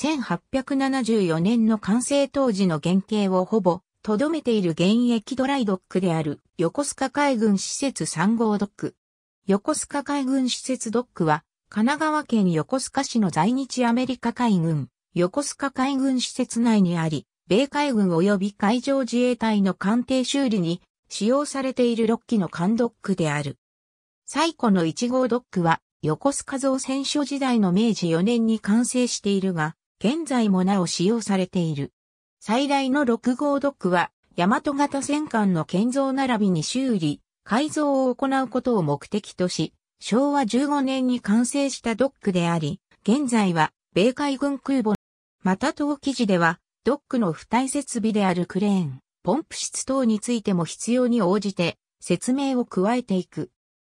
1874年の完成当時の原型をほぼ、とどめている現役ドライドックである、横須賀海軍施設3号ドック。横須賀海軍施設ドックは、神奈川県横須賀市の在日アメリカ海軍、横須賀海軍施設内にあり、米海軍及び海上自衛隊の艦艇修理に使用されている6機の艦ドックである。最古の1号ドックは、横須賀造船所時代の明治4年に完成しているが、現在もなお使用されている。最大の6号ドックは、大和型戦艦の建造並びに修理、改造を行うことを目的とし、昭和15年に完成したドックであり、現在は米海軍空母、また当記事では、ドックの付帯設備であるクレーン、ポンプ室等についても必要に応じて説明を加えていく。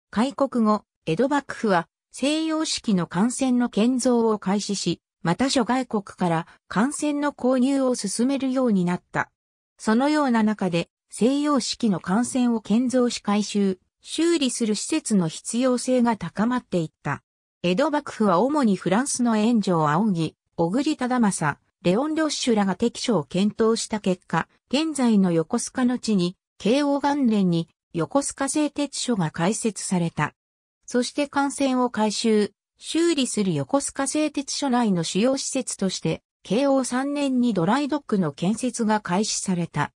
開国後、江戸幕府は西洋式の艦船の建造を開始し、また諸外国から艦船の購入を進めるようになった。そのような中で西洋式の艦船を建造し改修、修理する施設の必要性が高まっていった。江戸幕府は主にフランスの援助を仰ぎ、小栗忠政、レオン・ロッシュらが適所を検討した結果、現在の横須賀の地に、慶応元年に横須賀製鉄所が開設された。そして艦船を改修、修理する横須賀製鉄所内の主要施設として、慶応3年にドライドックの建設が開始された。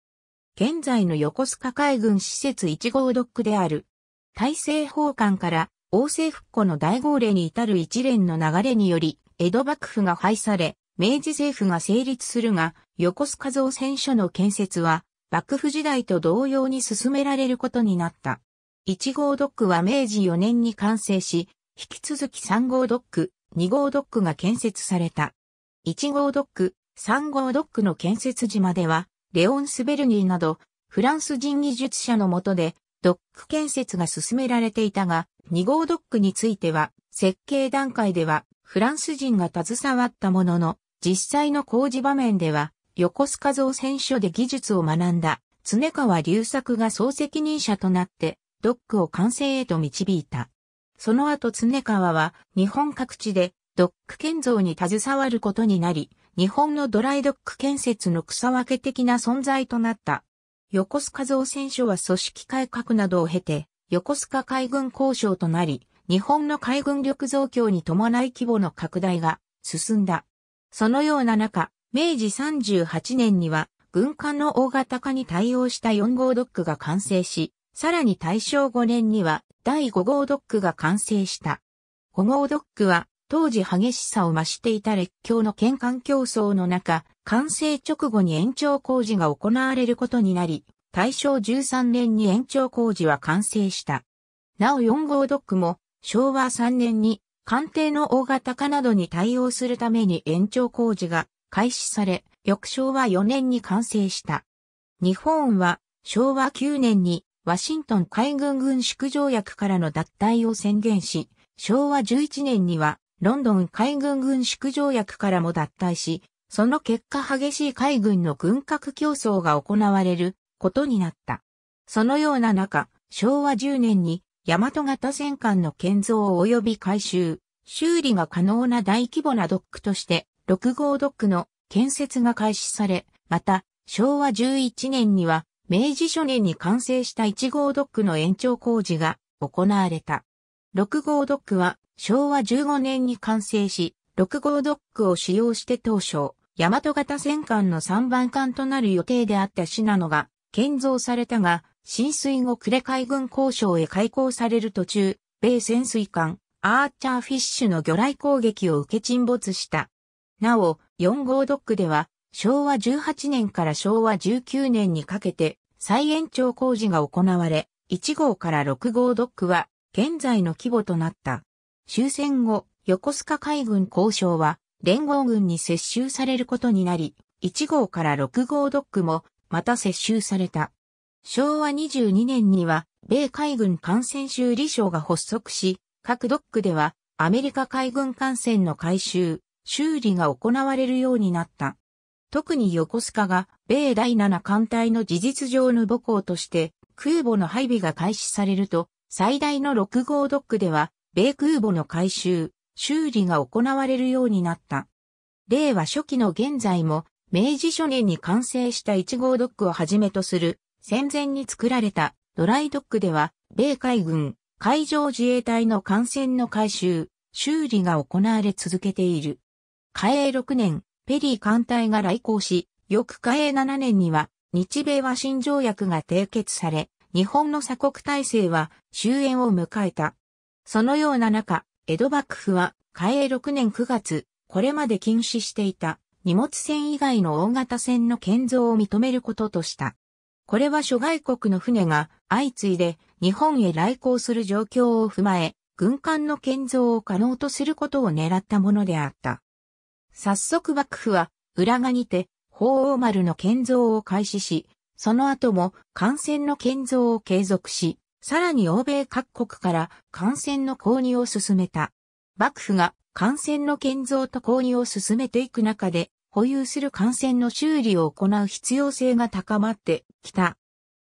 現在の横須賀海軍施設1号ドックである。大政奉還から王政復古の大号令に至る一連の流れにより、江戸幕府が廃され、明治政府が成立するが、横須賀造船所の建設は、幕府時代と同様に進められることになった。1号ドックは明治4年に完成し、引き続き3号ドック、2号ドックが建設された。1号ドック、3号ドックの建設時までは、レオン・スベルニーなど、フランス人技術者のもとで、ドック建設が進められていたが、2号ドックについては、設計段階では、フランス人が携わったものの、実際の工事場面では、横須賀造船所で技術を学んだ、常川隆作が総責任者となって、ドックを完成へと導いた。その後常川は日本各地でドック建造に携わることになり、日本のドライドック建設の草分け的な存在となった。横須賀造船所は組織改革などを経て、横須賀海軍交渉となり、日本の海軍力増強に伴い規模の拡大が進んだ。そのような中、明治38年には軍艦の大型化に対応した4号ドックが完成し、さらに大正5年には第5号ドックが完成した。5号ドックは当時激しさを増していた列強の県間競争の中、完成直後に延長工事が行われることになり、大正13年に延長工事は完成した。なお4号ドックも昭和3年に艦艇の大型化などに対応するために延長工事が開始され、翌昭和4年に完成した。日本は昭和9年にワシントン海軍軍縮条約からの脱退を宣言し、昭和11年にはロンドン海軍軍縮条約からも脱退し、その結果激しい海軍の軍拡競争が行われることになった。そのような中、昭和10年に大和型戦艦の建造及び改修、修理が可能な大規模なドックとして、6号ドックの建設が開始され、また、昭和11年には明治初年に完成した1号ドックの延長工事が行われた。6号ドックは昭和15年に完成し、6号ドックを使用して当初、大和型戦艦の3番艦となる予定であったシナノが建造されたが、浸水後呉海軍交渉へ開港される途中、米潜水艦、アーチャーフィッシュの魚雷攻撃を受け沈没した。なお、4号ドックでは、昭和18年から昭和19年にかけて、再延長工事が行われ、1号から6号ドックは現在の規模となった。終戦後、横須賀海軍交渉は連合軍に接収されることになり、1号から6号ドックもまた接収された。昭和22年には米海軍艦船修理省が発足し、各ドックではアメリカ海軍艦船の改修、修理が行われるようになった。特に横須賀が米第七艦隊の事実上の母港として空母の配備が開始されると、最大の6号ドックでは、米空母の改修、修理が行われるようになった。令和初期の現在も、明治初年に完成した1号ドックをはじめとする、戦前に作られたドライドックでは、米海軍、海上自衛隊の艦船の改修、修理が行われ続けている。海永6年、ペリー艦隊が来航し、翌嘉永7年には、日米和親条約が締結され、日本の鎖国体制は終焉を迎えた。そのような中、江戸幕府は、嘉永6年9月、これまで禁止していた荷物船以外の大型船の建造を認めることとした。これは諸外国の船が相次いで日本へ来航する状況を踏まえ、軍艦の建造を可能とすることを狙ったものであった。早速幕府は、浦賀にて、法王丸の建造を開始し、その後も艦船の建造を継続し、さらに欧米各国から艦船の購入を進めた。幕府が艦船の建造と購入を進めていく中で、保有する艦船の修理を行う必要性が高まってきた。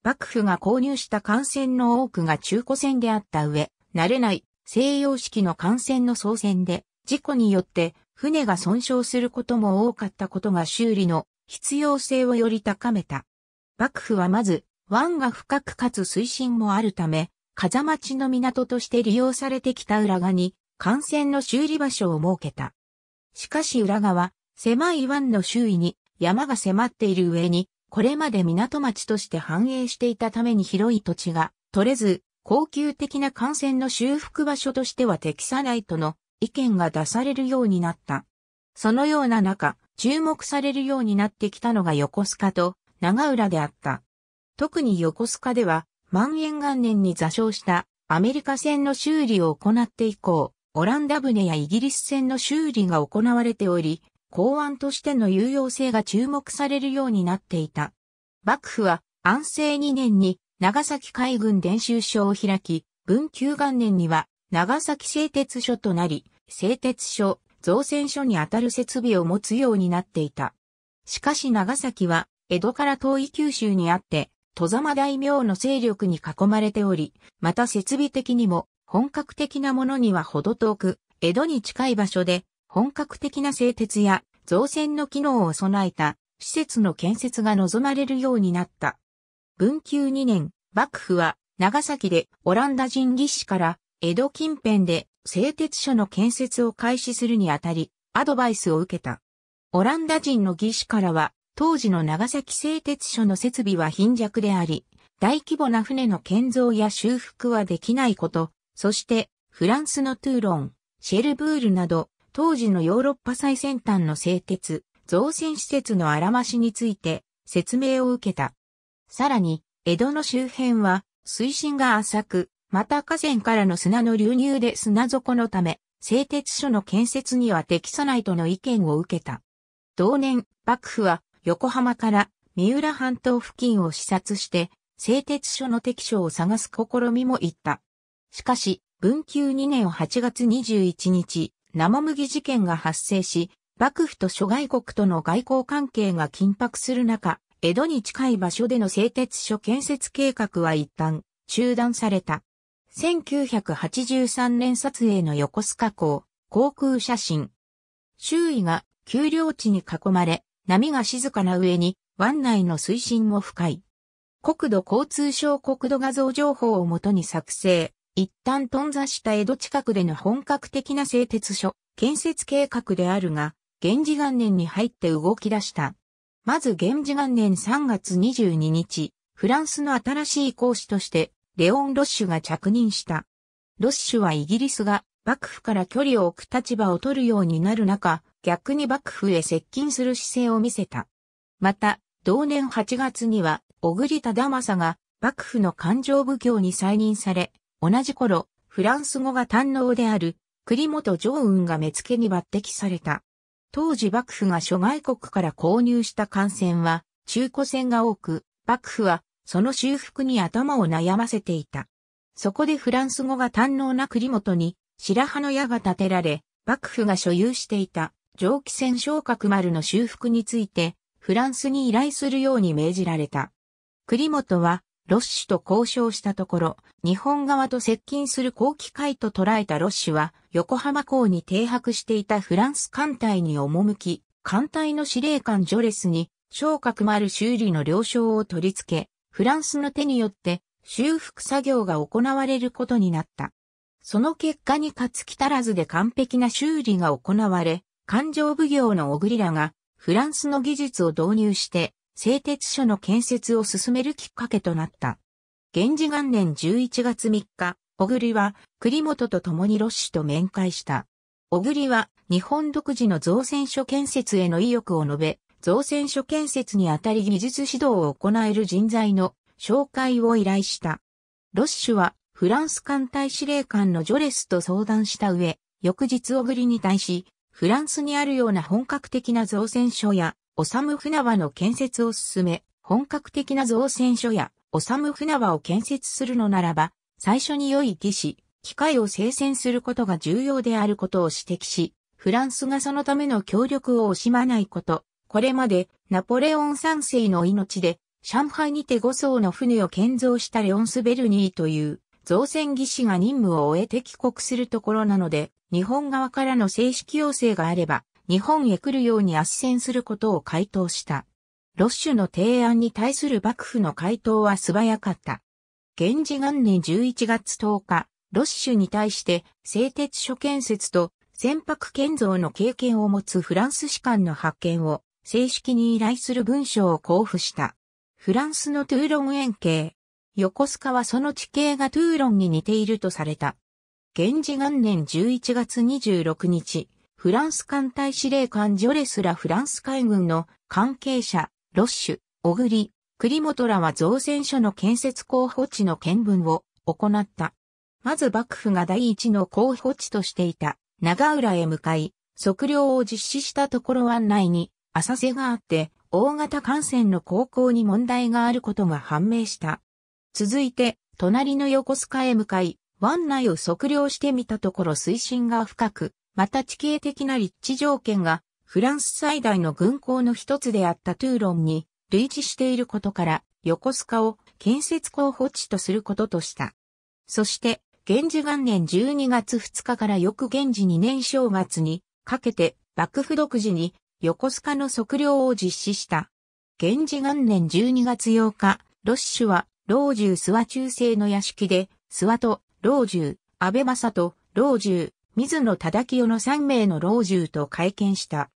幕府が購入した艦船の多くが中古船であった上、慣れない西洋式の艦船の操船で、事故によって船が損傷することも多かったことが修理の必要性をより高めた。幕府はまず、湾が深くかつ水深もあるため、風町の港として利用されてきた浦賀に、艦船の修理場所を設けた。しかし浦賀は、狭い湾の周囲に山が迫っている上に、これまで港町として繁栄していたために広い土地が取れず、高級的な艦船の修復場所としては適さないとの意見が出されるようになった。そのような中、注目されるようになってきたのが横須賀と長浦であった。特に横須賀では、万延元年に座礁したアメリカ船の修理を行って以降、オランダ船やイギリス船の修理が行われており、港湾としての有用性が注目されるようになっていた。幕府は安政2年に長崎海軍練習所を開き、文久元年には長崎製鉄所となり、製鉄所、造船所にあたる設備を持つようになっていた。しかし長崎は、江戸から遠い九州にあって、戸様大名の勢力に囲まれており、また設備的にも、本格的なものにはほど遠く、江戸に近い場所で、本格的な製鉄や造船の機能を備えた施設の建設が望まれるようになった。文久2年、幕府は長崎でオランダ人技師から江戸近辺で製鉄所の建設を開始するにあたり、アドバイスを受けた。オランダ人の技師からは、当時の長崎製鉄所の設備は貧弱であり、大規模な船の建造や修復はできないこと、そしてフランスのトゥーロン、シェルブールなど、当時のヨーロッパ最先端の製鉄、造船施設のあらましについて説明を受けた。さらに、江戸の周辺は水深が浅く、また河川からの砂の流入で砂底のため、製鉄所の建設には適さないとの意見を受けた。同年、幕府は横浜から三浦半島付近を視察して、製鉄所の適所を探す試みも行った。しかし、文久2年8月21日、生麦事件が発生し、幕府と諸外国との外交関係が緊迫する中、江戸に近い場所での製鉄所建設計画は一旦中断された。1983年撮影の横須賀港、航空写真。周囲が丘陵地に囲まれ、波が静かな上に、湾内の水深も深い。国土交通省国土画像情報をもとに作成、一旦頓挫した江戸近くでの本格的な製鉄所、建設計画であるが、源氏元年に入って動き出した。まず源氏元年3月22日、フランスの新しい講師として、レオン・ロッシュが着任した。ロッシュはイギリスが幕府から距離を置く立場を取るようになる中、逆に幕府へ接近する姿勢を見せた。また、同年8月には、小栗忠政が幕府の勘定奉行に再任され、同じ頃、フランス語が堪能である、栗本常雲が目付に抜擢された。当時幕府が諸外国から購入した艦船は、中古船が多く、幕府はその修復に頭を悩ませていた。そこでフランス語が堪能な栗本に白羽の矢が立てられ、幕府が所有していた蒸気船昇格丸の修復について、フランスに依頼するように命じられた。栗本は、ロッシュと交渉したところ、日本側と接近する後期会と捉えたロッシュは、横浜港に停泊していたフランス艦隊に赴き、艦隊の司令官ジョレスに、昇格丸修理の了承を取り付け、フランスの手によって修復作業が行われることになった。その結果に勝つきたらずで完璧な修理が行われ、環状奉行の小栗らがフランスの技術を導入して製鉄所の建設を進めるきっかけとなった。源氏元年11月3日、小栗は栗本と共にロッシュと面会した。小栗は日本独自の造船所建設への意欲を述べ、造船所建設にあたり技術指導を行える人材の紹介を依頼した。ロッシュはフランス艦隊司令官のジョレスと相談した上、翌日小栗に対し、フランスにあるような本格的な造船所や、オサム船場の建設を進め、本格的な造船所や、オサム船場を建設するのならば、最初に良い技師、機械を生鮮することが重要であることを指摘し、フランスがそのための協力を惜しまないこと、これまでナポレオン三世の命で、上海にて5艘の船を建造したレオンスベルニーという造船技師が任務を終えて帰国するところなので、日本側からの正式要請があれば、日本へ来るように斡旋することを回答した。ロッシュの提案に対する幕府の回答は素早かった。現時元年11月10日、ロッシュに対して製鉄所建設と船舶建造の経験を持つフランス士官の発見を正式に依頼する文書を交付した。フランスのトゥーロン円形。横須賀はその地形がトゥーロンに似ているとされた。源氏元年11月26日、フランス艦隊司令官ジョレスらフランス海軍の関係者、ロッシュ、オグリ、クリモトらは造船所の建設候補地の見分を行った。まず幕府が第一の候補地としていた長浦へ向かい、測量を実施したところ案内に浅瀬があって、大型艦船の航行に問題があることが判明した。続いて、隣の横須賀へ向かい、湾内を測量してみたところ水深が深く、また地形的な立地条件が、フランス最大の軍港の一つであったトゥーロンに類似していることから、横須賀を建設候補地とすることとした。そして、源氏元年12月2日から翌源氏2年正月にかけて、幕府独自に横須賀の測量を実施した。源氏元年12月8日、ロッシュは、老中諏訪中世の屋敷で、諏訪と老中、安倍正と老中、水野忠清の3名の老中と会見した。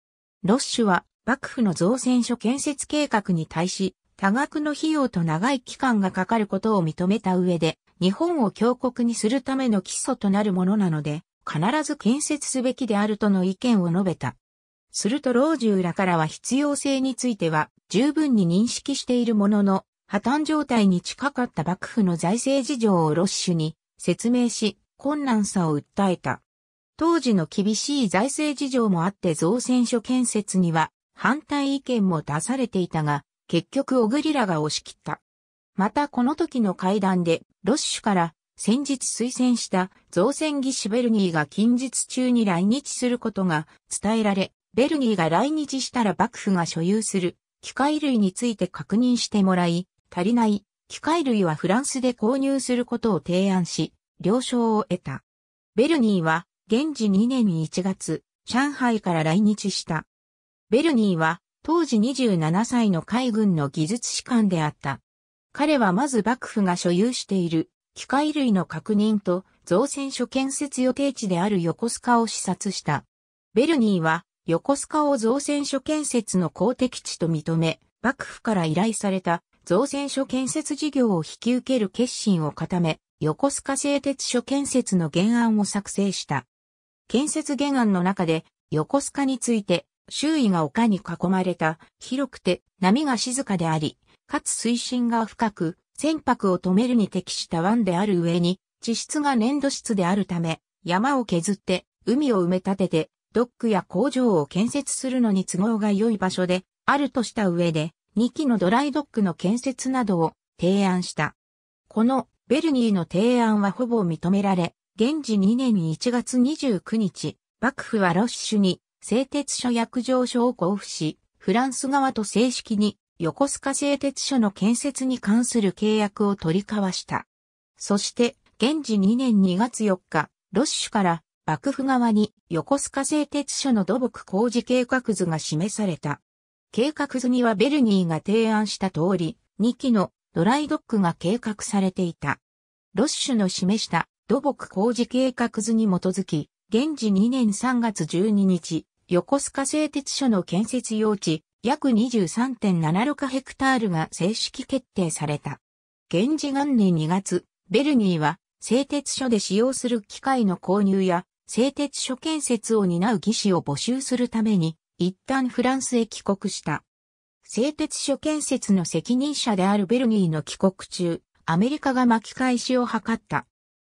ロッシュは、幕府の造船所建設計画に対し、多額の費用と長い期間がかかることを認めた上で、日本を強国にするための基礎となるものなので、必ず建設すべきであるとの意見を述べた。すると老中らからは必要性については十分に認識しているものの、破綻状態に近かった幕府の財政事情をロッシュに説明し、困難さを訴えた。当時の厳しい財政事情もあって造船所建設には反対意見も出されていたが、結局小栗らが押し切った。またこの時の会談で、ロッシュから先日推薦した造船技師ベルニーが近日中に来日することが伝えられ、ベルギーが来日したら幕府が所有する機械類について確認してもらい、足りない機械類はフランスで購入することを提案し、了承を得た。ベルギーは、現時2年1月、上海から来日した。ベルニーは、当時27歳の海軍の技術士官であった。彼はまず幕府が所有している機械類の確認と造船所建設予定地である横須賀を視察した。ベルニーは横須賀を造船所建設の公的地と認め、幕府から依頼された造船所建設事業を引き受ける決心を固め、横須賀製鉄所建設の原案を作成した。建設原案の中で、横須賀について、周囲が丘に囲まれた、広くて波が静かであり、かつ水深が深く、船舶を止めるに適した湾である上に、地質が粘土質であるため、山を削って、海を埋め立てて、ドックや工場を建設するのに都合が良い場所であるとした上で、2機のドライドックの建設などを提案した。このベルニーの提案はほぼ認められ、現時2年1月29日、幕府はロッシュに製鉄所約定書を交付し、フランス側と正式に横須賀製鉄所の建設に関する契約を取り交わした。そして、現時2年2月4日、ロッシュから幕府側に横須賀製鉄所の土木工事計画図が示された。計画図にはベルニーが提案した通り、2機のドライドックが計画されていた。ロッシュの示した土木工事計画図に基づき、現時2年3月12日、横須賀製鉄所の建設用地約23.76ヘクタールが正式決定された。現時元年2月、ベルニーは製鉄所で使用する機械の購入や製鉄所建設を担う技師を募集するために、一旦フランスへ帰国した。製鉄所建設の責任者であるベルギーの帰国中、アメリカが巻き返しを図った。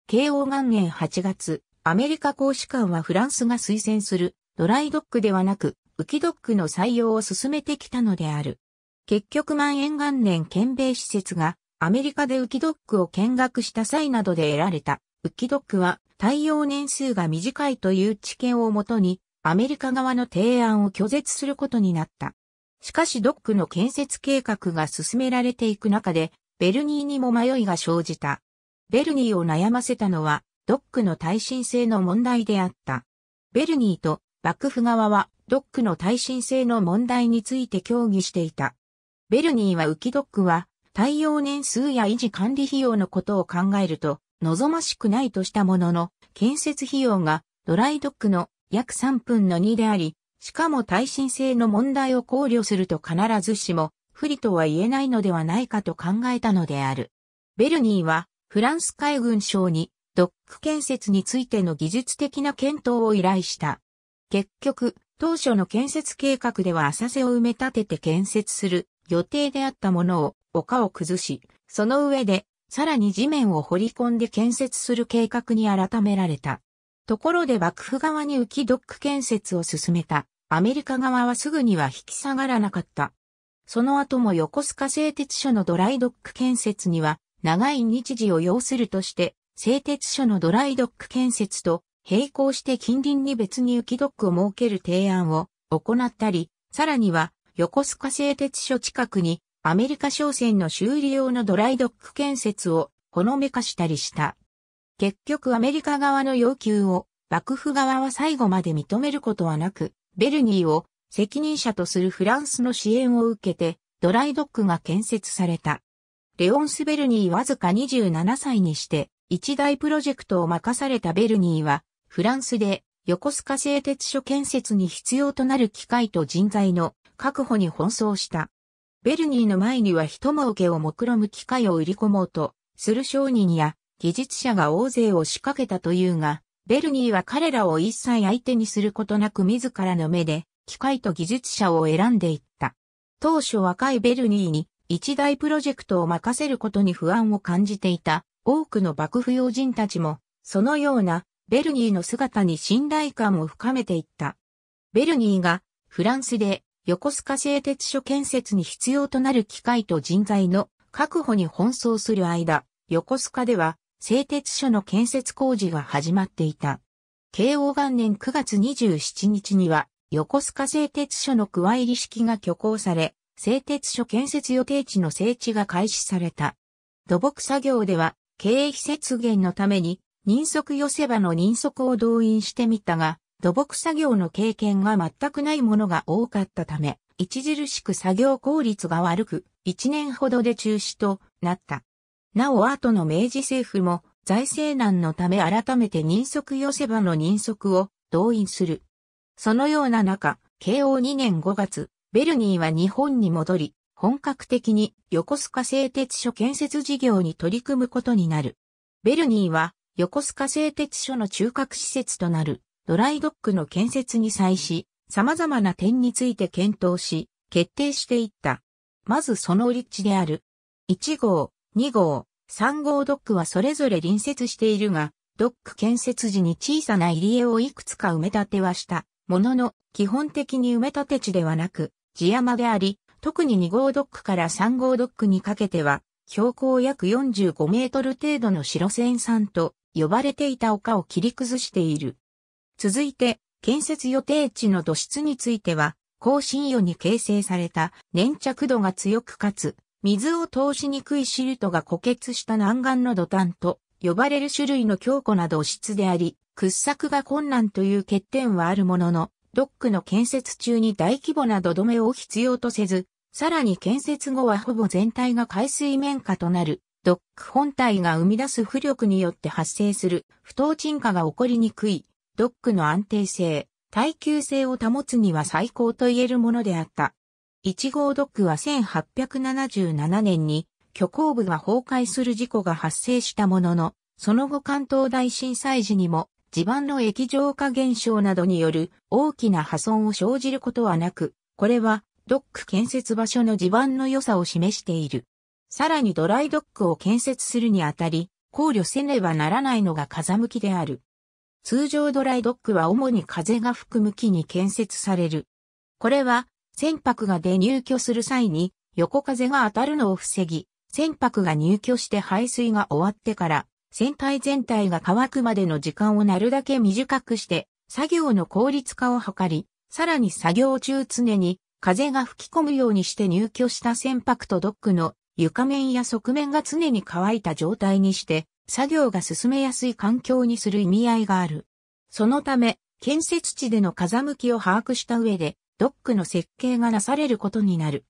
慶応元年8月、アメリカ公使館はフランスが推薦するドライドックではなく、浮きドックの採用を進めてきたのである。結局万円元年県米施設がアメリカで浮きドックを見学した際などで得られたウキドックは対応年数が短いという知見をもとに、アメリカ側の提案を拒絶することになった。しかしドックの建設計画が進められていく中で、ベルニーにも迷いが生じた。ベルニーを悩ませたのは、ドックの耐震性の問題であった。ベルニーと幕府側は、ドックの耐震性の問題について協議していた。ベルニーは浮きドックは、対応年数や維持管理費用のことを考えると、望ましくないとしたものの、建設費用がドライドックの約3分の2であり、しかも耐震性の問題を考慮すると必ずしも不利とは言えないのではないかと考えたのである。ベルニーはフランス海軍省にドック建設についての技術的な検討を依頼した。結局、当初の建設計画では浅瀬を埋め立てて建設する予定であったものを丘を崩し、その上でさらに地面を掘り込んで建設する計画に改められた。ところで幕府側に浮きドック建設を進めた。アメリカ側はすぐには引き下がらなかった。その後も横須賀製鉄所のドライドック建設には長い日時を要するとして、製鉄所のドライドック建設と並行して近隣に別に浮きドックを設ける提案を行ったり、さらには横須賀製鉄所近くにアメリカ商船の修理用のドライドック建設をほのめかしたりした。結局アメリカ側の要求を幕府側は最後まで認めることはなく、ベルニーを責任者とするフランスの支援を受けて、ドライドックが建設された。レオンス・ベルニーわずか27歳にして、一大プロジェクトを任されたベルニーは、フランスで横須賀製鉄所建設に必要となる機械と人材の確保に奔走した。ベルニーの前には人儲けを目論む機会を売り込もうと、する商人や技術者が大勢を仕掛けたというが、ベルニーは彼らを一切相手にすることなく自らの目で、機械と技術者を選んでいった。当初若いベルニーに一大プロジェクトを任せることに不安を感じていた多くの幕府要人たちも、そのようなベルニーの姿に信頼感を深めていった。ベルニーがフランスで横須賀製鉄所建設に必要となる機械と人材の確保に奔走する間、横須賀では製鉄所の建設工事が始まっていた。慶応元年9月27日には、横須賀製鉄所の区入り式が挙行され、製鉄所建設予定地の整地が開始された。土木作業では、経費節減のために、人足寄せ場の人足を動員してみたが、土木作業の経験が全くないものが多かったため、著しく作業効率が悪く、1年ほどで中止となった。なお後の明治政府も財政難のため改めて人足寄せ場の人足を動員する。そのような中、慶応2年5月、ベルニーは日本に戻り、本格的に横須賀製鉄所建設事業に取り組むことになる。ベルニーは横須賀製鉄所の中核施設となるドライドックの建設に際し、様々な点について検討し、決定していった。まずその立地である。1号、2号、3号ドックはそれぞれ隣接しているが、ドック建設時に小さな入り江をいくつか埋め立てはした。ものの、基本的に埋め立て地ではなく、地山であり、特に2号ドックから3号ドックにかけては、標高約45メートル程度の白線山と呼ばれていた丘を切り崩している。続いて、建設予定地の土質については、高新用に形成された粘着度が強くかつ、水を通しにくいシルトが固結した南岸の土炭と呼ばれる種類の強固な土質であり、掘削が困難という欠点はあるものの、ドックの建設中に大規模な土留めを必要とせず、さらに建設後はほぼ全体が海水面下となる、ドック本体が生み出す浮力によって発生する不当沈下が起こりにくいドックの安定性、耐久性を保つには最高と言えるものであった。1号ドックは1877年に虚構部が崩壊する事故が発生したものの、その後関東大震災時にも地盤の液状化現象などによる大きな破損を生じることはなく、これはドック建設場所の地盤の良さを示している。さらにドライドックを建設するにあたり、考慮せねばならないのが風向きである。通常ドライドックは主に風が吹く向きに建設される。これは、船舶が出入居する際に、横風が当たるのを防ぎ、船舶が入居して排水が終わってから、船体全体が乾くまでの時間をなるだけ短くして、作業の効率化を図り、さらに作業中常に風が吹き込むようにして入居した船舶とドックの床面や側面が常に乾いた状態にして、作業が進めやすい環境にする意味合いがある。そのため、建設地での風向きを把握した上で、ドックの設計がなされることになる。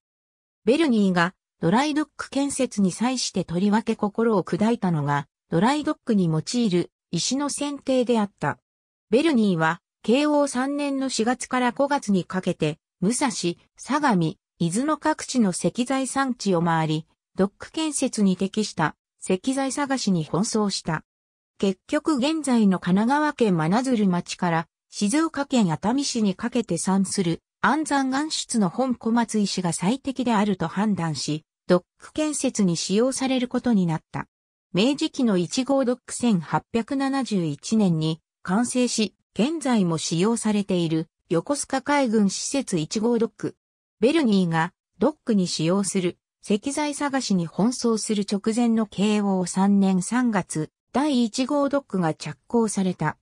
ベルニーがドライドック建設に際してとりわけ心を砕いたのが、ドライドックに用いる石の選定であった。ベルニーは、慶応3年の4月から5月にかけて、武蔵、相模、伊豆の各地の石材産地を回り、ドック建設に適した石材探しに奔走した。結局現在の神奈川県真鶴町から静岡県熱海市にかけて産する安山岩出の本小松石が最適であると判断し、ドック建設に使用されることになった。明治期の1号ドック1871年に完成し、現在も使用されている横須賀海軍施設1号ドック。ベルニーがドックに使用する石材探しに奔走する直前の慶応3年3月、第1号ドックが着工された。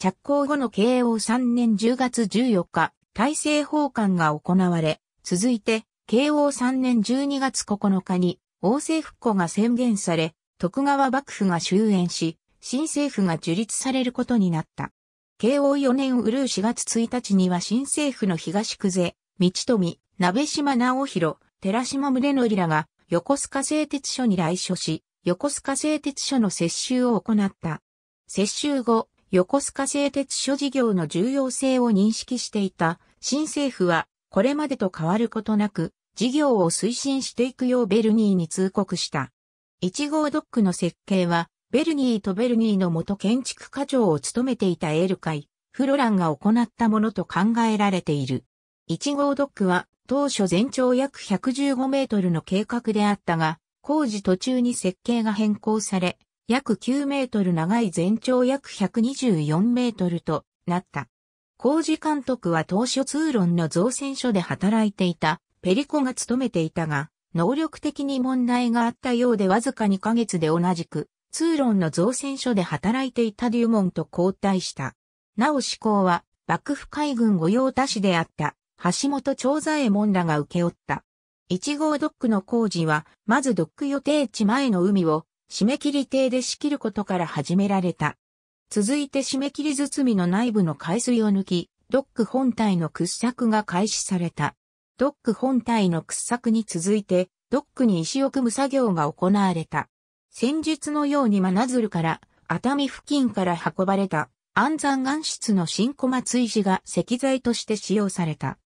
着工後の慶応3年10月14日、大政奉還が行われ、続いて、慶応3年12月9日に、王政復古が宣言され、徳川幕府が終焉し、新政府が樹立されることになった。慶応4年うるう4月1日には新政府の東久世、道富、鍋島直弘、寺島宗則らが横須賀製鉄所に来所し、横須賀製鉄所の接収を行った。接収後、横須賀製鉄所事業の重要性を認識していた新政府は、これまでと変わることなく、事業を推進していくようベルニーに通告した。1号ドックの設計は、ベルニーとベルニーの元建築課長を務めていたエール会、フロランが行ったものと考えられている。1号ドックは当初全長約115メートルの計画であったが、工事途中に設計が変更され、約9メートル長い全長約124メートルとなった。工事監督は当初通論の造船所で働いていたペリコが務めていたが、能力的に問題があったようでわずか2ヶ月で同じく、通論の造船所で働いていたデュモンと交代した。なお志向は、幕府海軍御用達であった。橋本長左衛門らが受け負った。一号ドックの工事は、まずドック予定地前の海を、締め切り艇で仕切ることから始められた。続いて締め切り包みの内部の海水を抜き、ドック本体の掘削が開始された。ドック本体の掘削に続いて、ドックに石を組む作業が行われた。戦術のように真鶴から、熱海付近から運ばれた、安山岩室の新小松石が石材として使用された。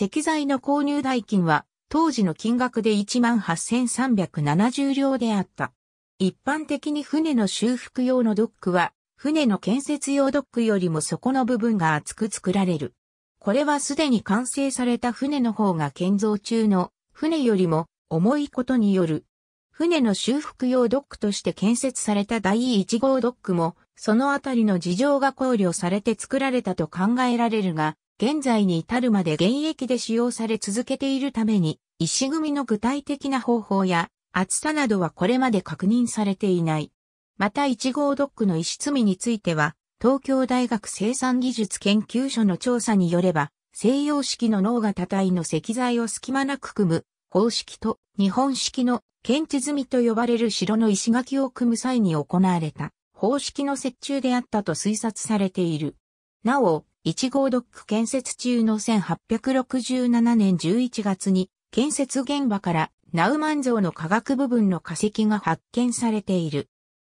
石材の購入代金は当時の金額で18,370両であった。一般的に船の修復用のドックは船の建設用ドックよりも底の部分が厚く作られる。これはすでに完成された船の方が建造中の船よりも重いことによる。船の修復用ドックとして建設された第1号ドックも、そのあたりの事情が考慮されて作られたと考えられるが、現在に至るまで現役で使用され続けているために、石組みの具体的な方法や厚さなどはこれまで確認されていない。また1号ドックの石積みについては、東京大学生産技術研究所の調査によれば、西洋式の脳が多体の石材を隙間なく組む方式と日本式の検知済みと呼ばれる城の石垣を組む際に行われた方式の折衷であったと推察されている。なお、1号ドック建設中の1867年11月に建設現場からナウマン像の化学部分の化石が発見されている。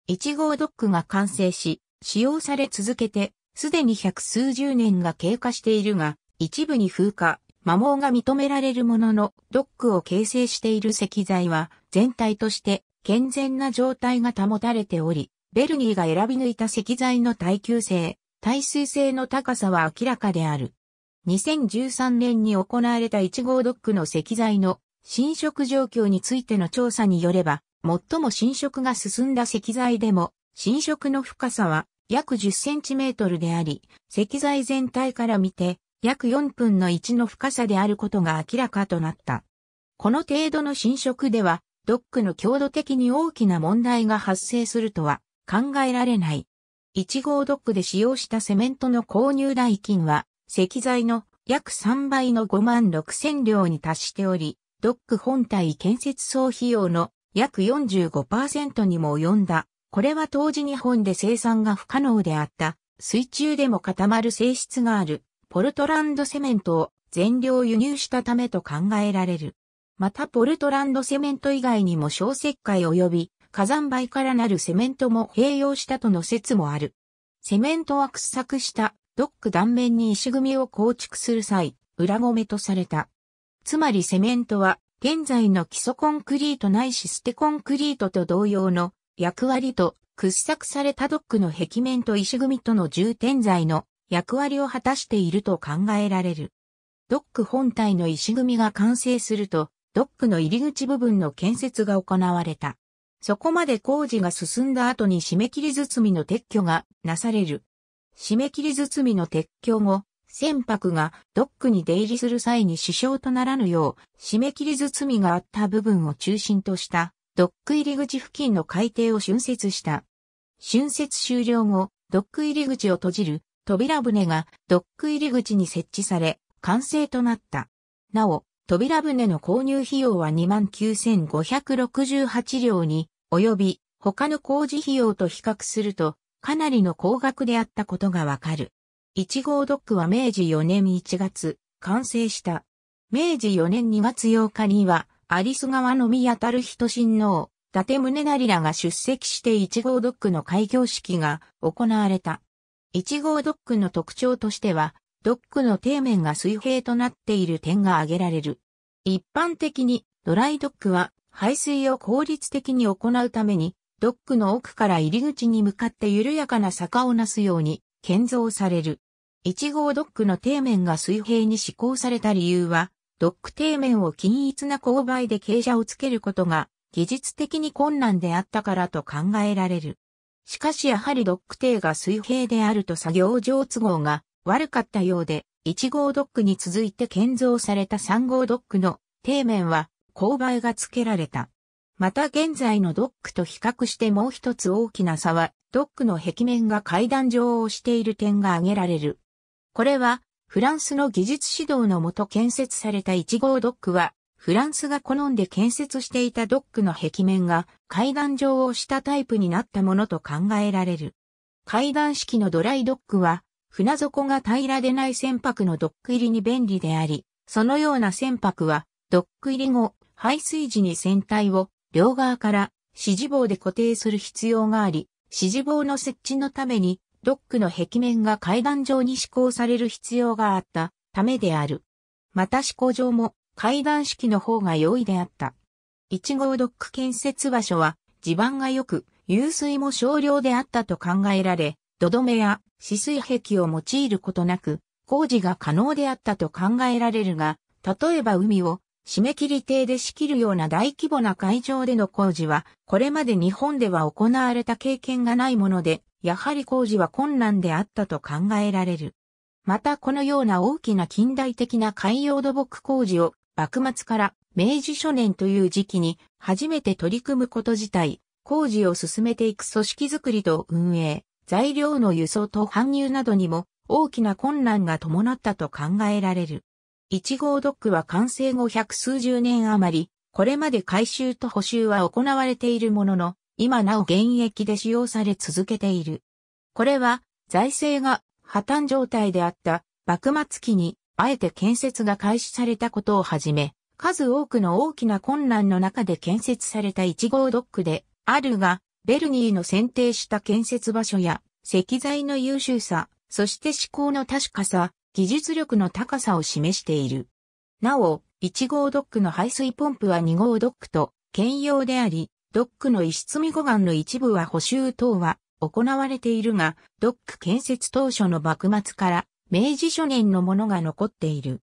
1号ドックが完成し、使用され続けて、すでに百数十年が経過しているが、一部に風化、摩耗が認められるものの、ドックを形成している石材は、全体として健全な状態が保たれており、ベルニーが選び抜いた石材の耐久性、耐水性の高さは明らかである。2013年に行われた1号ドックの石材の浸食状況についての調査によれば、最も侵食が進んだ石材でも、侵食の深さは約10センチメートルであり、石材全体から見て、約4分の1の深さであることが明らかとなった。この程度の侵食では、ドックの強度的に大きな問題が発生するとは考えられない。1号ドックで使用したセメントの購入代金は、石材の約3倍の5万6千両に達しており、ドック本体建設総費用の約45%にも及んだ。これは当時日本で生産が不可能であった、水中でも固まる性質がある、ポルトランドセメントを全量輸入したためと考えられる。またポルトランドセメント以外にも小石灰及び火山灰からなるセメントも併用したとの説もある。セメントは掘削したドック断面に石組みを構築する際、裏込めとされた。つまりセメントは、現在の基礎コンクリートないし捨てコンクリートと同様の役割と掘削されたドックの壁面と石組みとの重点材の役割を果たしていると考えられる。ドック本体の石組みが完成すると、ドックの入り口部分の建設が行われた。そこまで工事が進んだ後に締め切り包みの撤去がなされる。締め切り包みの撤去後、船舶がドックに出入りする際に支障とならぬよう、締め切り包みがあった部分を中心とした、ドック入り口付近の海底を浚渫した。浚渫終了後、ドック入り口を閉じる扉船がドック入り口に設置され、完成となった。なお、扉船の購入費用は29,568両に及び他の工事費用と比較すると、かなりの高額であったことがわかる。1号ドックは明治4年1月、完成した。明治4年2月8日には、アリス川の宮たる人親王、伊達宗成らが出席して1号ドックの開業式が行われた。1号ドックの特徴としては、ドックの底面が水平となっている点が挙げられる。一般的にドライドックは排水を効率的に行うために、ドックの奥から入り口に向かって緩やかな坂をなすように建造される。1号ドックの底面が水平に施行された理由は、ドック底面を均一な勾配で傾斜をつけることが技術的に困難であったからと考えられる。しかしやはりドック底が水平であると作業上都合が悪かったようで、1号ドックに続いて建造された3号ドックの底面は勾配が付けられた。また現在のドックと比較してもう一つ大きな差は、ドックの壁面が階段状をしている点が挙げられる。これは、フランスの技術指導のもと建設された1号ドックは、フランスが好んで建設していたドックの壁面が階段状をしたタイプになったものと考えられる。階段式のドライドックは、船底が平らでない船舶のドック入りに便利であり、そのような船舶は、ドック入り後、排水時に船体を両側から支持棒で固定する必要があり、支持棒の設置のためにドックの壁面が階段状に施行される必要があったためである。また施行上も階段式の方が容易であった。1号ドック建設場所は地盤が良く、湧水も少量であったと考えられ、土留めや止水壁を用いることなく、工事が可能であったと考えられるが、例えば海を締め切り亭で仕切るような大規模な会場での工事は、これまで日本では行われた経験がないもので、やはり工事は困難であったと考えられる。またこのような大きな近代的な海洋土木工事を、幕末から明治初年という時期に初めて取り組むこと自体、工事を進めていく組織づくりと運営、材料の輸送と搬入などにも大きな困難が伴ったと考えられる。1号ドックは完成後百数十年余り、これまで改修と補修は行われているものの、今なお現役で使用され続けている。これは、財政が破綻状態であった幕末期に、あえて建設が開始されたことをはじめ、数多くの大きな困難の中で建設された1号ドックであるが、ベルニーの選定した建設場所や石材の優秀さ、そして思考の確かさ、技術力の高さを示している。なお、1号ドックの排水ポンプは2号ドックと兼用であり、ドックの石積み護岸の一部は補修等は行われているが、ドック建設当初の幕末から明治初年のものが残っている。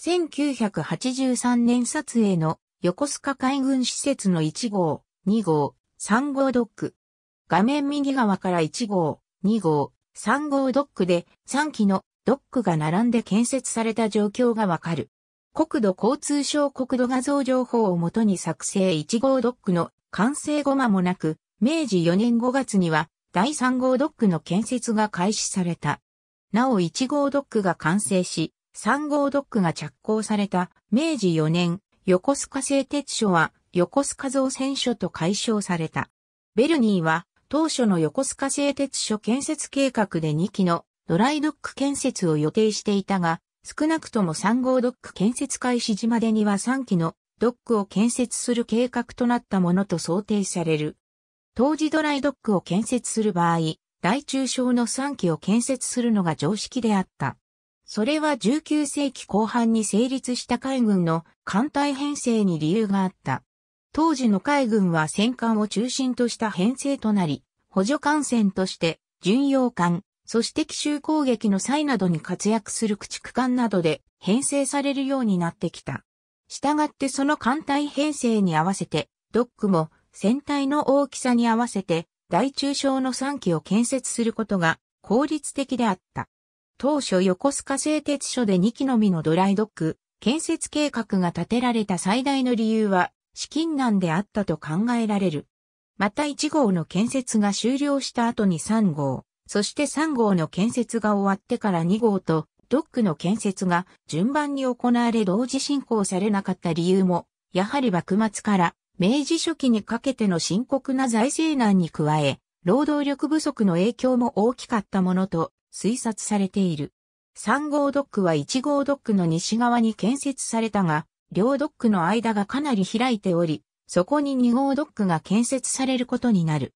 1983年撮影の横須賀海軍施設の1号、2号、3号ドック。画面右側から1号、2号、3号ドックで3機のドックが並んで建設された状況がわかる。国土交通省国土画像情報をもとに作成1号ドックの完成後間もなく、明治4年5月には第3号ドックの建設が開始された。なお1号ドックが完成し、3号ドックが着工された明治4年、横須賀製鉄所は横須賀造船所と解消された。ベルニーは当初の横須賀製鉄所建設計画で2基のドライドック建設を予定していたが、少なくとも3号ドック建設開始時までには3機のドックを建設する計画となったものと想定される。当時ドライドックを建設する場合、大中小の3機を建設するのが常識であった。それは19世紀後半に成立した海軍の艦隊編成に理由があった。当時の海軍は戦艦を中心とした編成となり、補助艦船として巡洋艦、そして奇襲攻撃の際などに活躍する駆逐艦などで編成されるようになってきた。従ってその艦隊編成に合わせて、ドックも船体の大きさに合わせて大中小の3機を建設することが効率的であった。当初横須賀製鉄所で2機のみのドライドック建設計画が立てられた最大の理由は資金難であったと考えられる。また1号の建設が終了した後に3号、そして3号の建設が終わってから2号と、ドックの建設が順番に行われ同時進行されなかった理由も、やはり幕末から明治初期にかけての深刻な財政難に加え、労働力不足の影響も大きかったものと推察されている。3号ドックは1号ドックの西側に建設されたが、両ドックの間がかなり開いており、そこに2号ドックが建設されることになる。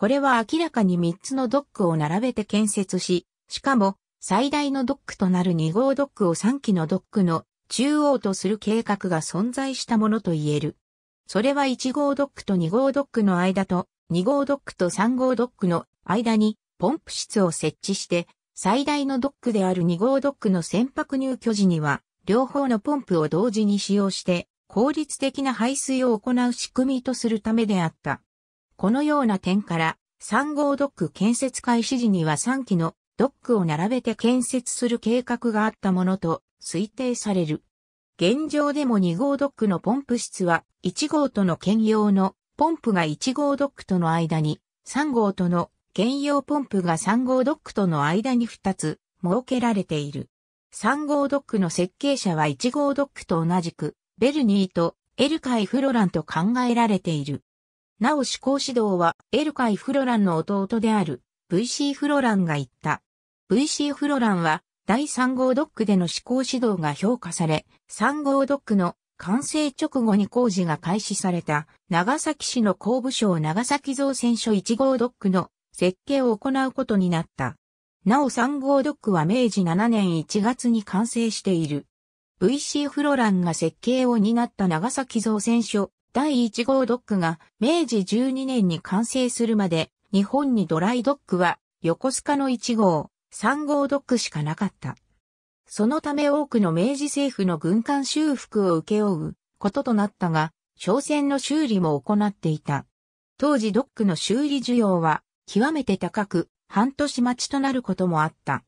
これは明らかに3つのドックを並べて建設し、しかも、最大のドックとなる2号ドックを3機のドックの中央とする計画が存在したものと言える。それは1号ドックと2号ドックの間と、2号ドックと3号ドックの間にポンプ室を設置して、最大のドックである2号ドックの船舶入居時には、両方のポンプを同時に使用して、効率的な排水を行う仕組みとするためであった。このような点から、3号ドック建設開始時には3機のドックを並べて建設する計画があったものと推定される。現状でも2号ドックのポンプ室は1号との兼用のポンプが1号ドックとの間に3号との兼用ポンプが3号ドックとの間に2つ設けられている。3号ドックの設計者は1号ドックと同じくベルニーとエルカイ・フロランと考えられている。なお思考指導はエルカイ・フロランの弟である VC フロランが言った。VC フロランは第3号ドックでの思考指導が評価され、3号ドックの完成直後に工事が開始された長崎市の工部省長崎造船所1号ドックの設計を行うことになった。なお3号ドックは明治7年1月に完成している。VC フロランが設計を担った長崎造船所第1号ドックが明治12年に完成するまで日本にドライドックは横須賀の1号、3号ドックしかなかった。そのため多くの明治政府の軍艦修復を請け負うこととなったが、商船の修理も行っていた。当時ドックの修理需要は極めて高く、半年待ちとなることもあった。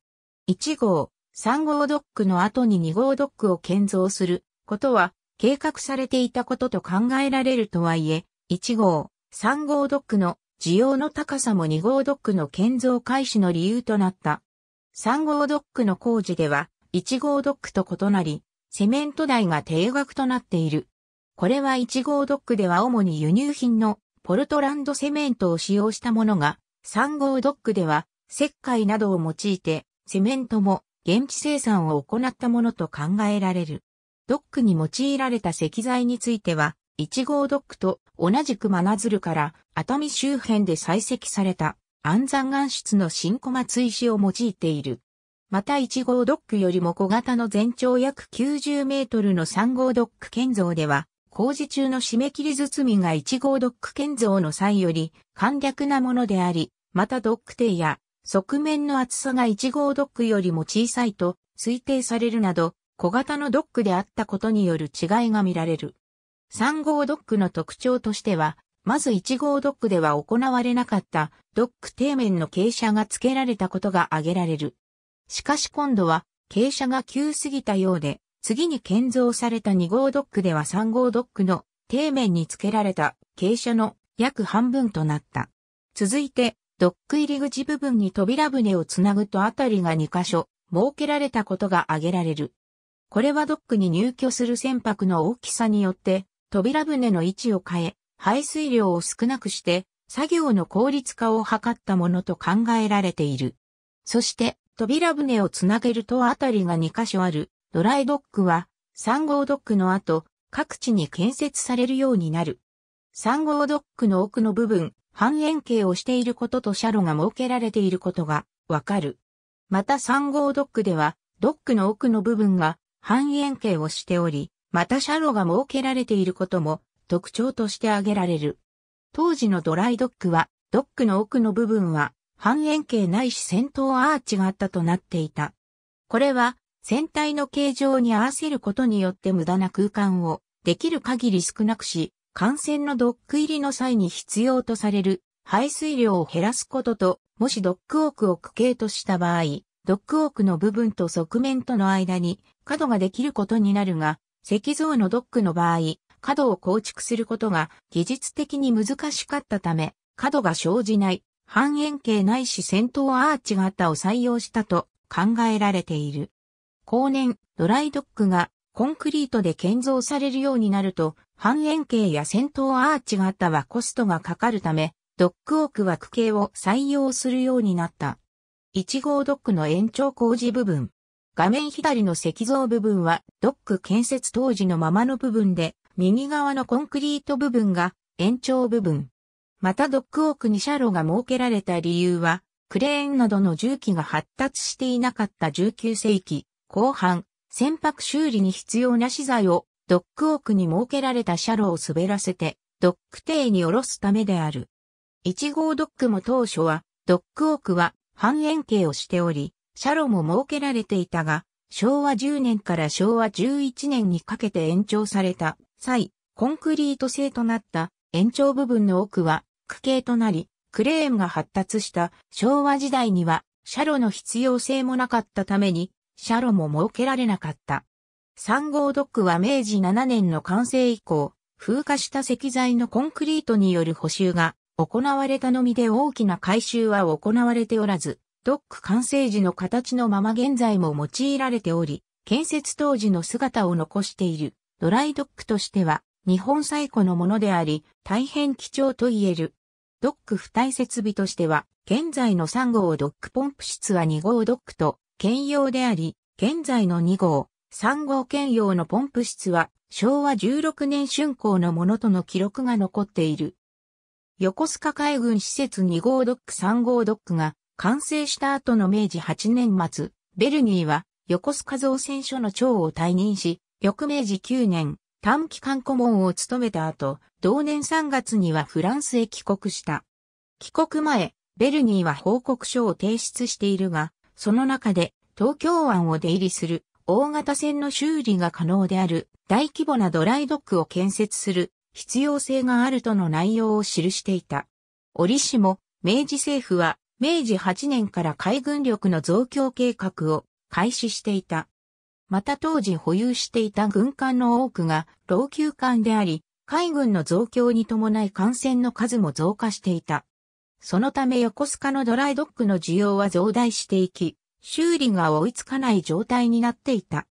1号、3号ドックの後に2号ドックを建造することは計画されていたことと考えられるとはいえ、1号、3号ドックの需要の高さも2号ドックの建造開始の理由となった。3号ドックの工事では、1号ドックと異なり、セメント代が定額となっている。これは1号ドックでは主に輸入品のポルトランドセメントを使用したものが、3号ドックでは石灰などを用いてセメントも現地生産を行ったものと考えられる。ドックに用いられた石材については、1号ドックと同じく真鶴から熱海周辺で採石された安山岩質の新小松石を用いている。また1号ドックよりも小型の全長約90メートルの3号ドック建造では、工事中の締め切り包みが1号ドック建造の際より簡略なものであり、またドック底や側面の厚さが1号ドックよりも小さいと推定されるなど、小型のドックであったことによる違いが見られる。3号ドックの特徴としては、まず1号ドックでは行われなかったドック底面の傾斜が付けられたことが挙げられる。しかし今度は傾斜が急すぎたようで、次に建造された2号ドックでは3号ドックの底面に付けられた傾斜の約半分となった。続いて、ドック入り口部分に扉船をつなぐとあたりが2箇所設けられたことが挙げられる。これはドックに入居する船舶の大きさによって、扉船の位置を変え、排水量を少なくして、作業の効率化を図ったものと考えられている。そして、扉船をつなげるとあたりが2箇所ある、ドライドックは、3号ドックの後、各地に建設されるようになる。3号ドックの奥の部分、半円形をしていることと車路が設けられていることがわかる。また3号ドックでは、ドックの奥の部分が半円形をしており、また車路が設けられていることも特徴として挙げられる。当時のドライドックは、ドックの奥の部分は半円形ないし先頭アーチがあったとなっていた。これは船体の形状に合わせることによって無駄な空間をできる限り少なくし、艦船のドック入りの際に必要とされる排水量を減らすことと、もしドックオークを区形とした場合、ドックオークの部分と側面との間に角ができることになるが、石像のドックの場合、角を構築することが技術的に難しかったため、角が生じない半円形ないし先頭アーチ型を採用したと考えられている。後年、ドライドックがコンクリートで建造されるようになると、半円形や先頭アーチ型はコストがかかるため、ドックオーク枠形を採用するようになった。1号ドックの延長工事部分、画面左の石像部分はドック建設当時のままの部分で、右側のコンクリート部分が延長部分。またドック奥に車路が設けられた理由は、クレーンなどの重機が発達していなかった19世紀後半、船舶修理に必要な資材をドック奥に設けられた車路を滑らせて、ドック艇に下ろすためである。1号ドックも当初は、ドック奥は半円形をしており、シャロも設けられていたが、昭和10年から昭和11年にかけて延長された際、コンクリート製となった延長部分の奥は区形となり、クレーンが発達した昭和時代にはシャロの必要性もなかったために、シャロも設けられなかった。3号ドックは明治7年の完成以降、風化した石材のコンクリートによる補修が行われたのみで大きな改修は行われておらず、ドック完成時の形のまま現在も用いられており、建設当時の姿を残しているドライドックとしては日本最古のものであり、大変貴重と言える。ドック付帯設備としては、現在の3号ドックポンプ室は2号ドックと兼用であり、現在の2号、3号兼用のポンプ室は昭和16年春工のものとの記録が残っている。横須賀海軍施設2号ドック3号ドックが完成した後の明治8年末、ベルニーは横須賀造船所の長を退任し、翌明治9年、短期間顧問を務めた後、同年3月にはフランスへ帰国した。帰国前、ベルニーは報告書を提出しているが、その中で東京湾を出入りする大型船の修理が可能である大規模なドライドックを建設する必要性があるとの内容を記していた。折しも明治政府は明治8年から海軍力の増強計画を開始していた。また当時保有していた軍艦の多くが老朽艦であり、海軍の増強に伴い艦船の数も増加していた。そのため横須賀のドライドックの需要は増大していき、修理が追いつかない状態になっていた。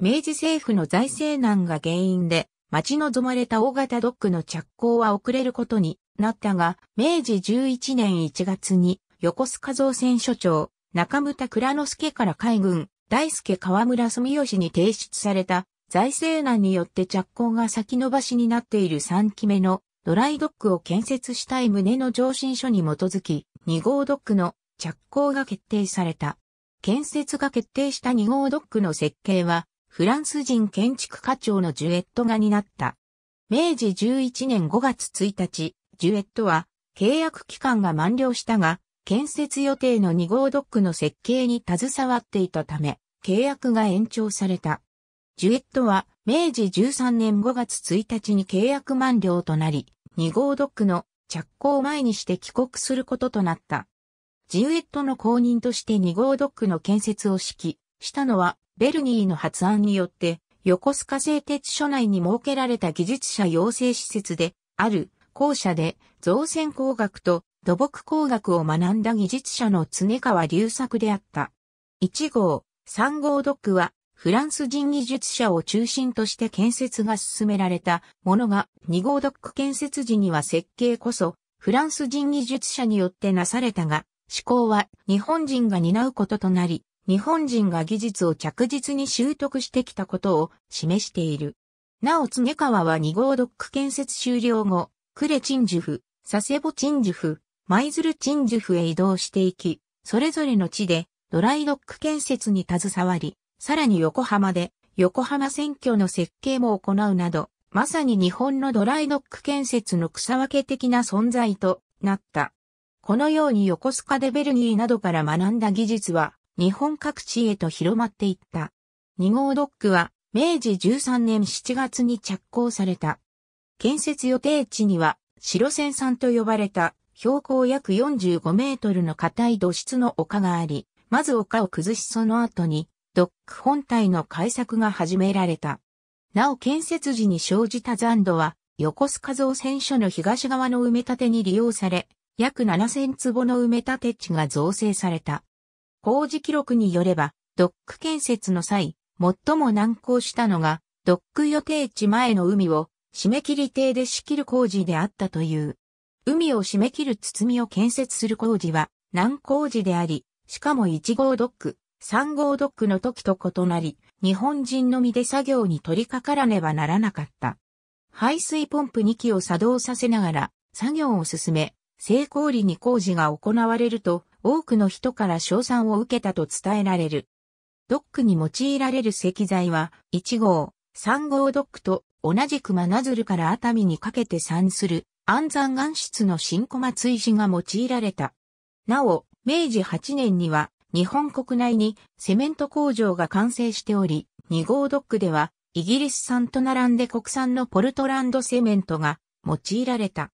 明治政府の財政難が原因で、待ち望まれた大型ドックの着工は遅れることになったが、明治11年1月に横須賀造船所長、中村倉之助から海軍、大輔河村住吉に提出された財政難によって着工が先延ばしになっている3期目のドライドックを建設したい旨の上申書に基づき、2号ドックの着工が決定された。建設が決定した2号ドックの設計は、フランス人建築課長のジュエットが担った。明治11年5月1日、ジュエットは契約期間が満了したが、建設予定の2号ドックの設計に携わっていたため、契約が延長された。ジュエットは明治13年5月1日に契約満了となり、2号ドックの着工前にして帰国することとなった。ジュエットの公認として2号ドックの建設を指揮したのは、ベルニーの発案によって、横須賀製鉄所内に設けられた技術者養成施設で、ある校舎で造船工学と土木工学を学んだ技術者の常川隆作であった。1号、3号ドックは、フランス人技術者を中心として建設が進められたものが、2号ドック建設時には設計こそ、フランス人技術者によってなされたが、思考は日本人が担うこととなり、日本人が技術を着実に習得してきたことを示している。なお、常川は2号ドック建設終了後、クレチンジュフ、佐世保チンジュフ、舞鶴鎮守府へ移動していき、それぞれの地でドライドック建設に携わり、さらに横浜で横浜選挙の設計も行うなど、まさに日本のドライドック建設の草分け的な存在となった。このように横須賀でベルギーなどから学んだ技術は日本各地へと広まっていった。二号ドックは明治13年7月に着工された。建設予定地には白線山と呼ばれた標高約45メートルの硬い土質の丘があり、まず丘を崩しその後に、ドック本体の改作が始められた。なお建設時に生じた残土は、横須賀造船所の東側の埋め立てに利用され、約7000坪の埋め立て地が造成された。工事記録によれば、ドック建設の際、最も難航したのが、ドック予定地前の海を締め切り艇で仕切る工事であったという。海を締め切る包みを建設する工事は難工事であり、しかも1号ドック、3号ドックの時と異なり、日本人のみで作業に取り掛からねばならなかった。排水ポンプ2機を作動させながら作業を進め、成功裏に工事が行われると多くの人から賞賛を受けたと伝えられる。ドックに用いられる石材は1号、3号ドックと同じく真鶴から熱海にかけて産する安山岩室の新小松石が用いられた。なお、明治8年には日本国内にセメント工場が完成しており、2号ドックではイギリス産と並んで国産のポルトランドセメントが用いられた。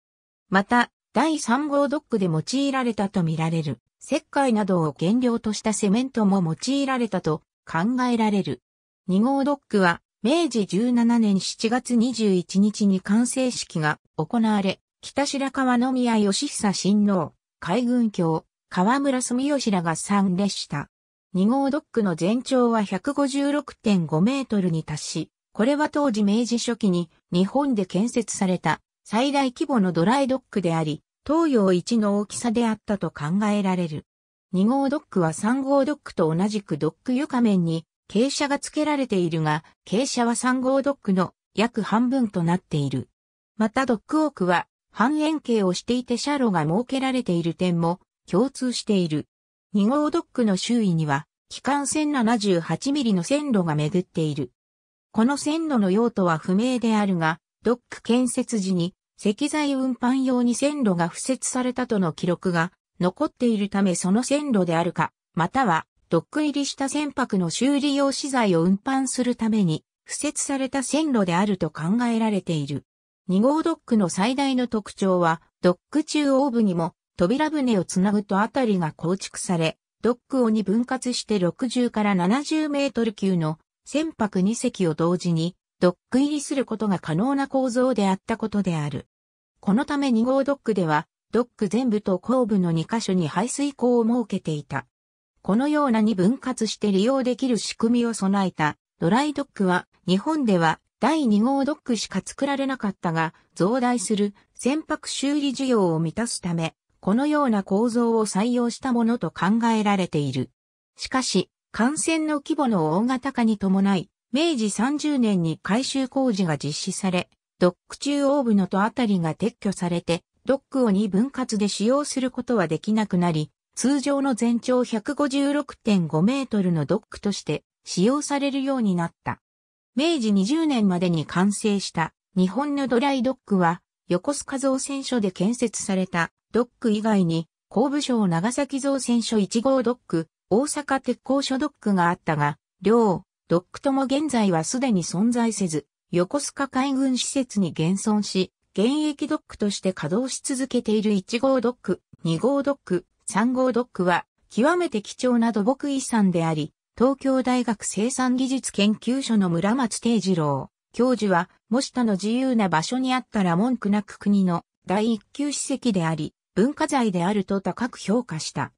また、第3号ドックで用いられたとみられる石灰などを原料としたセメントも用いられたと考えられる。2号ドックは明治17年7月21日に完成式が行われ、北白川宮義久親王、海軍卿、河村住吉らが参列した。二号ドックの全長は156.5メートルに達し、これは当時明治初期に日本で建設された最大規模のドライドックであり、東洋一の大きさであったと考えられる。二号ドックは三号ドックと同じくドック床面に傾斜が付けられているが、傾斜は3号ドックの約半分となっている。またドック奥は半円形をしていて車路が設けられている点も共通している。2号ドックの周囲には、機関線78ミリの線路が巡っている。この線路の用途は不明であるが、ドック建設時に石材運搬用に線路が付設されたとの記録が残っているためその線路であるか、またはドック入りした船舶の修理用資材を運搬するために、付設された線路であると考えられている。2号ドックの最大の特徴は、ドック中央部にも扉船をつなぐとあたりが構築され、ドックを2分割して60から70メートル級の船舶2隻を同時にドック入りすることが可能な構造であったことである。このため2号ドックでは、ドック全部と後部の2カ所に排水口を設けていた。このような二分割して利用できる仕組みを備えたドライドックは日本では第2号ドックしか作られなかったが増大する船舶修理需要を満たすためこのような構造を採用したものと考えられている。しかし感染の規模の大型化に伴い明治30年に改修工事が実施されドック中央部のとあたりが撤去されてドックを2分割で使用することはできなくなり通常の全長156.5メートルのドックとして使用されるようになった。明治20年までに完成した日本のドライドックは横須賀造船所で建設されたドック以外に工部省長崎造船所1号ドック、大阪鉄工所ドックがあったが、両ドックとも現在はすでに存在せず、横須賀海軍施設に現存し、現役ドックとして稼働し続けている1号ドック、2号ドック、3号ドックは極めて貴重な土木遺産であり、東京大学生産技術研究所の村松定次郎教授は、もし他の自由な場所にあったら文句なく国の第一級史跡であり、文化財であると高く評価した。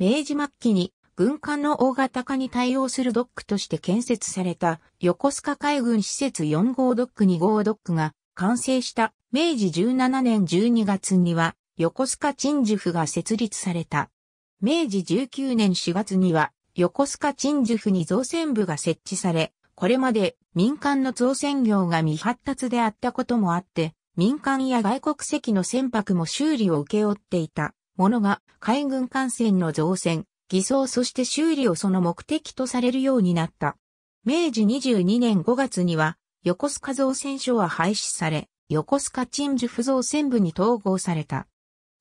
明治末期に軍艦の大型化に対応するドックとして建設された横須賀海軍施設4号ドック2号ドックが完成した明治17年12月には横須賀鎮守府が設立された。明治19年4月には、横須賀鎮守府に造船部が設置され、これまで民間の造船業が未発達であったこともあって、民間や外国籍の船舶も修理を請け負っていたものが海軍艦船の造船、偽装そして修理をその目的とされるようになった。明治22年5月には横須賀造船所は廃止され、横須賀鎮守府造船部に統合された。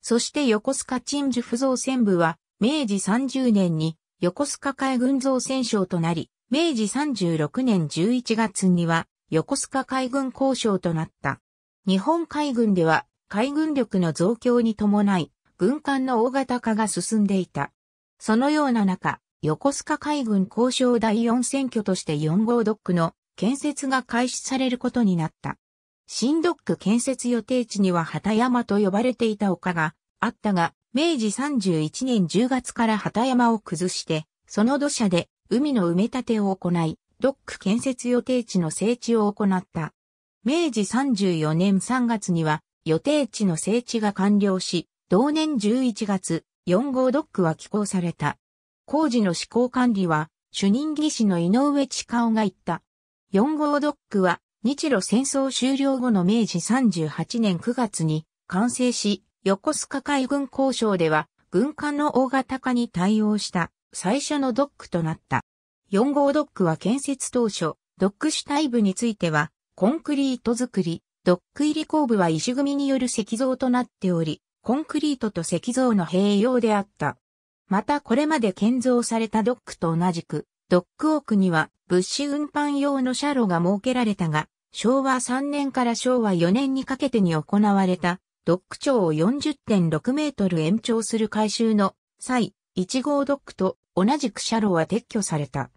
そして横須賀鎮守府造船部は、明治30年に横須賀海軍造船省となり、明治36年11月には横須賀海軍交渉となった。日本海軍では海軍力の増強に伴い、軍艦の大型化が進んでいた。そのような中、横須賀海軍交渉第4選挙として4号ドックの建設が開始されることになった。新ドック建設予定地には畑山と呼ばれていた丘があったが、明治31年10月から畑山を崩して、その土砂で海の埋め立てを行い、ドック建設予定地の整地を行った。明治34年3月には予定地の整地が完了し、同年11月、4号ドックは寄港された。工事の施行管理は、主任技師の井上地顔が言った。4号ドックは日露戦争終了後の明治38年9月に完成し、横須賀海軍交渉では軍艦の大型化に対応した最初のドックとなった。4号ドックは建設当初、ドック主体部についてはコンクリート作り、ドック入り工部は石組による石像となっており、コンクリートと石像の併用であった。またこれまで建造されたドックと同じく、ドック奥には物資運搬用の車路が設けられたが、昭和3年から昭和4年にかけてに行われた、ドック長を40.6メートル延長する改修の際、1号ドックと同じく車路は撤去された。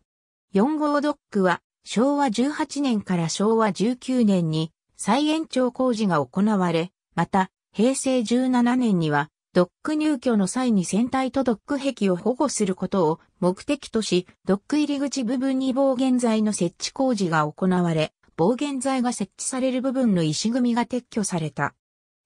4号ドックは昭和18年から昭和19年に再延長工事が行われ、また平成17年にはドック入居の際に船体とドック壁を保護することを目的とし、ドック入り口部分に防現材の設置工事が行われ、防原材が設置される部分の石組みが撤去された。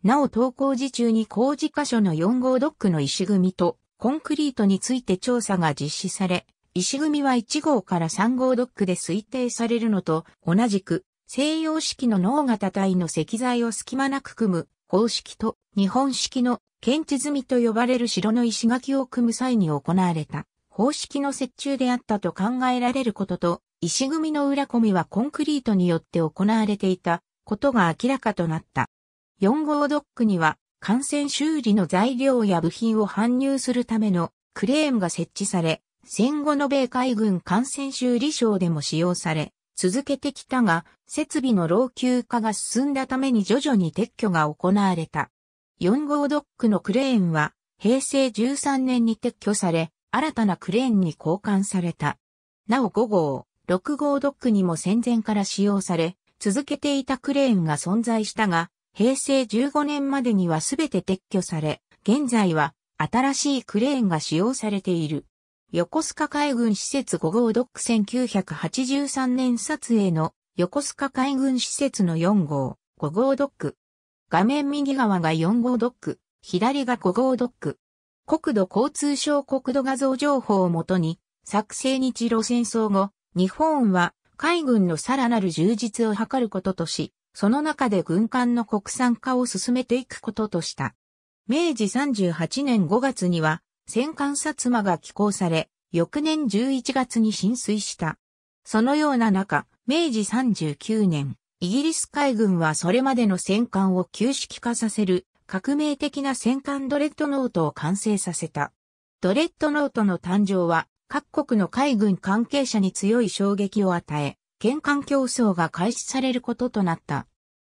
なお投稿時中に工事箇所の4号ドックの石組みとコンクリートについて調査が実施され、石組みは1号から3号ドックで推定されるのと同じく西洋式の脳型体の石材を隙間なく組む方式と日本式の検知済みと呼ばれる城の石垣を組む際に行われた方式の折衷であったと考えられることと石組みの裏込みはコンクリートによって行われていたことが明らかとなった。4号ドックには感染修理の材料や部品を搬入するためのクレーンが設置され、戦後の米海軍感染修理省でも使用され、続けてきたが、設備の老朽化が進んだために徐々に撤去が行われた。4号ドックのクレーンは、平成13年に撤去され、新たなクレーンに交換された。なお5号、6号ドックにも戦前から使用され、続けていたクレーンが存在したが、平成15年までには全て撤去され、現在は新しいクレーンが使用されている。横須賀海軍施設5号ドック1983年撮影の横須賀海軍施設の4号、5号ドック。画面右側が4号ドック、左が5号ドック。国土交通省国土画像情報をもとに、作成日露戦争後、日本は海軍のさらなる充実を図ることとし、その中で軍艦の国産化を進めていくこととした。明治38年5月には戦艦薩摩が寄港され、翌年11月に浸水した。そのような中、明治39年、イギリス海軍はそれまでの戦艦を旧式化させる革命的な戦艦ドレッドノートを完成させた。ドレッドノートの誕生は各国の海軍関係者に強い衝撃を与え、県間競争が開始されることとなった。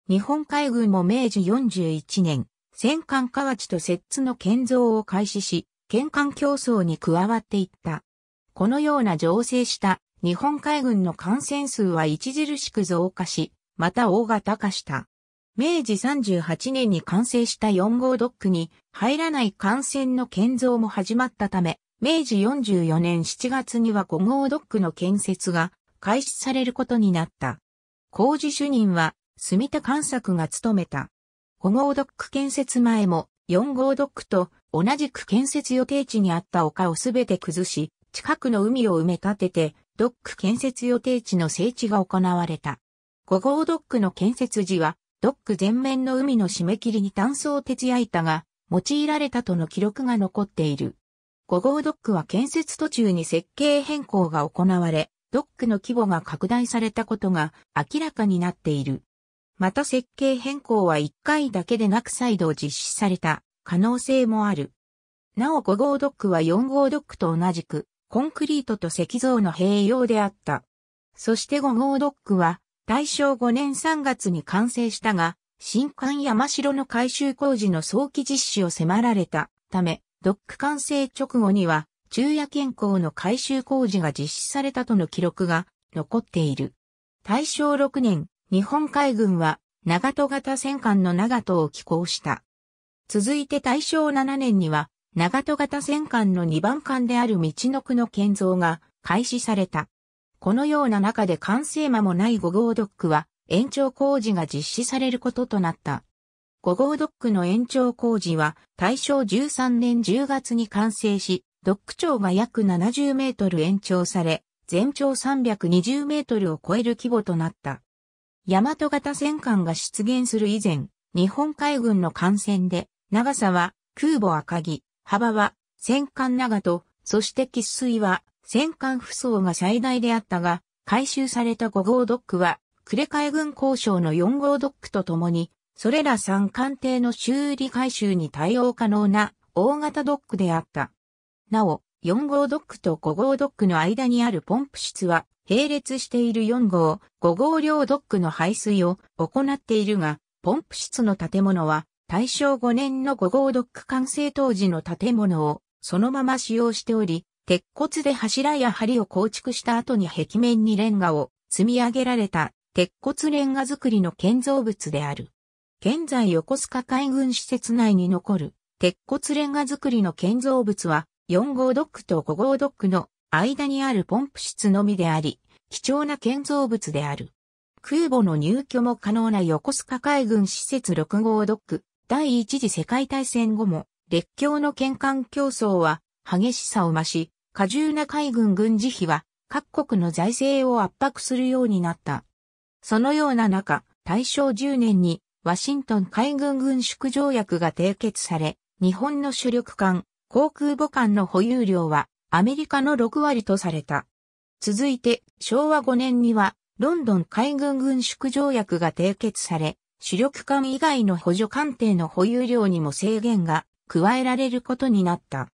日本海軍も明治41年、戦艦河内と摂津の建造を開始し、県間競争に加わっていった。このような情勢した日本海軍の感染数は著しく増加し、また大型化した。明治38年に完成した4号ドックに入らない艦船の建造も始まったため、明治44年7月には5号ドックの建設が開始されることになった。工事主任は、住田勘作が務めた。5号ドック建設前も4号ドックと同じく建設予定地にあった丘をすべて崩し、近くの海を埋め立てて、ドック建設予定地の整地が行われた。5号ドックの建設時は、ドック全面の海の締め切りに単層鉄いたが用いられたとの記録が残っている。5号ドックは建設途中に設計変更が行われ、ドックの規模が拡大されたことが明らかになっている。また設計変更は1回だけでなく再度実施された可能性もある。なお5号ドックは4号ドックと同じくコンクリートと石像の併用であった。そして5号ドックは大正5年3月に完成したが、新館山城の改修工事の早期実施を迫られたため、ドック完成直後には、昼夜健康の改修工事が実施されたとの記録が残っている。大正6年、日本海軍は長戸型戦艦の長戸を寄港した。続いて大正7年には、長戸型戦艦の2番艦である道の区の建造が開始された。このような中で完成間もない5号ドックは延長工事が実施されることとなった。5号ドックの延長工事は大正13年10月に完成し、ドック長が約70メートル延長され、全長320メートルを超える規模となった。大和型戦艦が出現する以前、日本海軍の艦船で、長さは空母赤城、幅は戦艦長と、そして喫水は戦艦不装が最大であったが、回収された5号ドックは、呉海軍交渉の4号ドックとともにそれら3艦艇の修理回収に対応可能な大型ドックであった。なお、4号ドックと5号ドックの間にあるポンプ室は、並列している4号、5号両ドックの排水を行っているが、ポンプ室の建物は、大正5年の5号ドック完成当時の建物を、そのまま使用しており、鉄骨で柱や梁を構築した後に壁面にレンガを積み上げられた鉄骨レンガ造りの建造物である。現在横須賀海軍施設内に残る鉄骨レンガ造りの建造物は4号ドックと5号ドックの間にあるポンプ室のみであり、貴重な建造物である。空母の入居も可能な横須賀海軍施設6号ドック、第一次世界大戦後も、列強の県間競争は激しさを増し、過重な海軍軍事費は各国の財政を圧迫するようになった。そのような中、大正10年にワシントン海軍軍縮条約が締結され、日本の主力艦、航空母艦の保有量はアメリカの6割とされた。続いて昭和5年にはロンドン海軍軍縮条約が締結され、主力艦以外の補助艦艇の保有量にも制限が加えられることになった。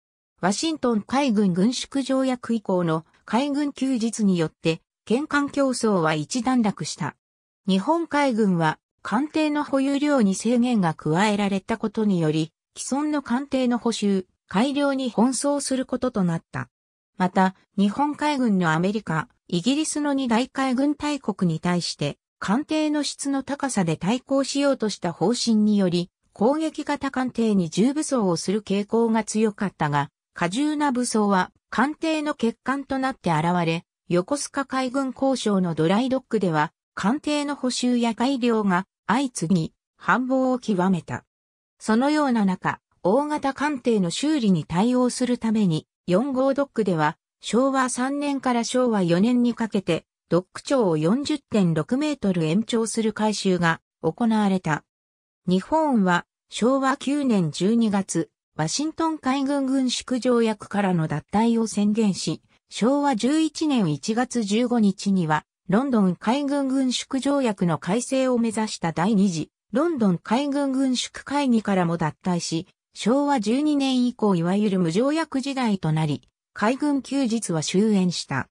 ワシントン海軍軍縮条約以降の海軍休日によって、県間競争は一段落した。日本海軍は艦艇の保有量に制限が加えられたことにより、既存の艦艇の補修、改良に奔走することとなった。また、日本海軍のアメリカ、イギリスの二大海軍大国に対して、艦艇の質の高さで対抗しようとした方針により、攻撃型艦艇に重武装をする傾向が強かったが、過重な武装は艦艇の欠陥となって現れ、横須賀海軍交渉のドライドックでは艦艇の補修や改良が相次ぎ繁忙を極めた。そのような中、大型艦艇の修理に対応するために4号ドックでは昭和3年から昭和4年にかけてドック長を40.6メートル延長する改修が行われた。日本は昭和9年12月、ワシントン海軍軍縮条約からの脱退を宣言し、昭和11年1月15日にはロンドン海軍軍縮条約の改正を目指した第二次、ロンドン海軍軍縮会議からも脱退し、昭和12年以降いわゆる無条約時代となり、海軍休日は終焉した。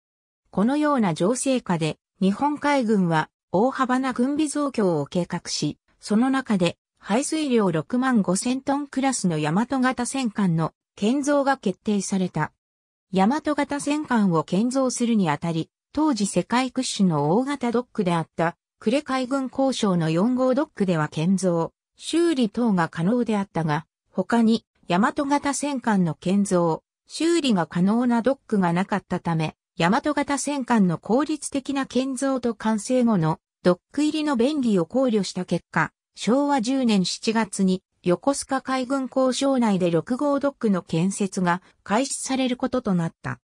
このような情勢下で、日本海軍は大幅な軍備増強を計画し、その中で排水量6万5千トンクラスの大和型戦艦の建造が決定された。大和型戦艦を建造するにあたり、当時世界屈指の大型ドックであった、呉海軍交渉の4号ドックでは建造、修理等が可能であったが、他に、大和型戦艦の建造、修理が可能なドックがなかったため、大和型戦艦の効率的な建造と完成後のドック入りの便利を考慮した結果、昭和10年7月に横須賀海軍交渉内で6号ドックの建設が開始されることとなった。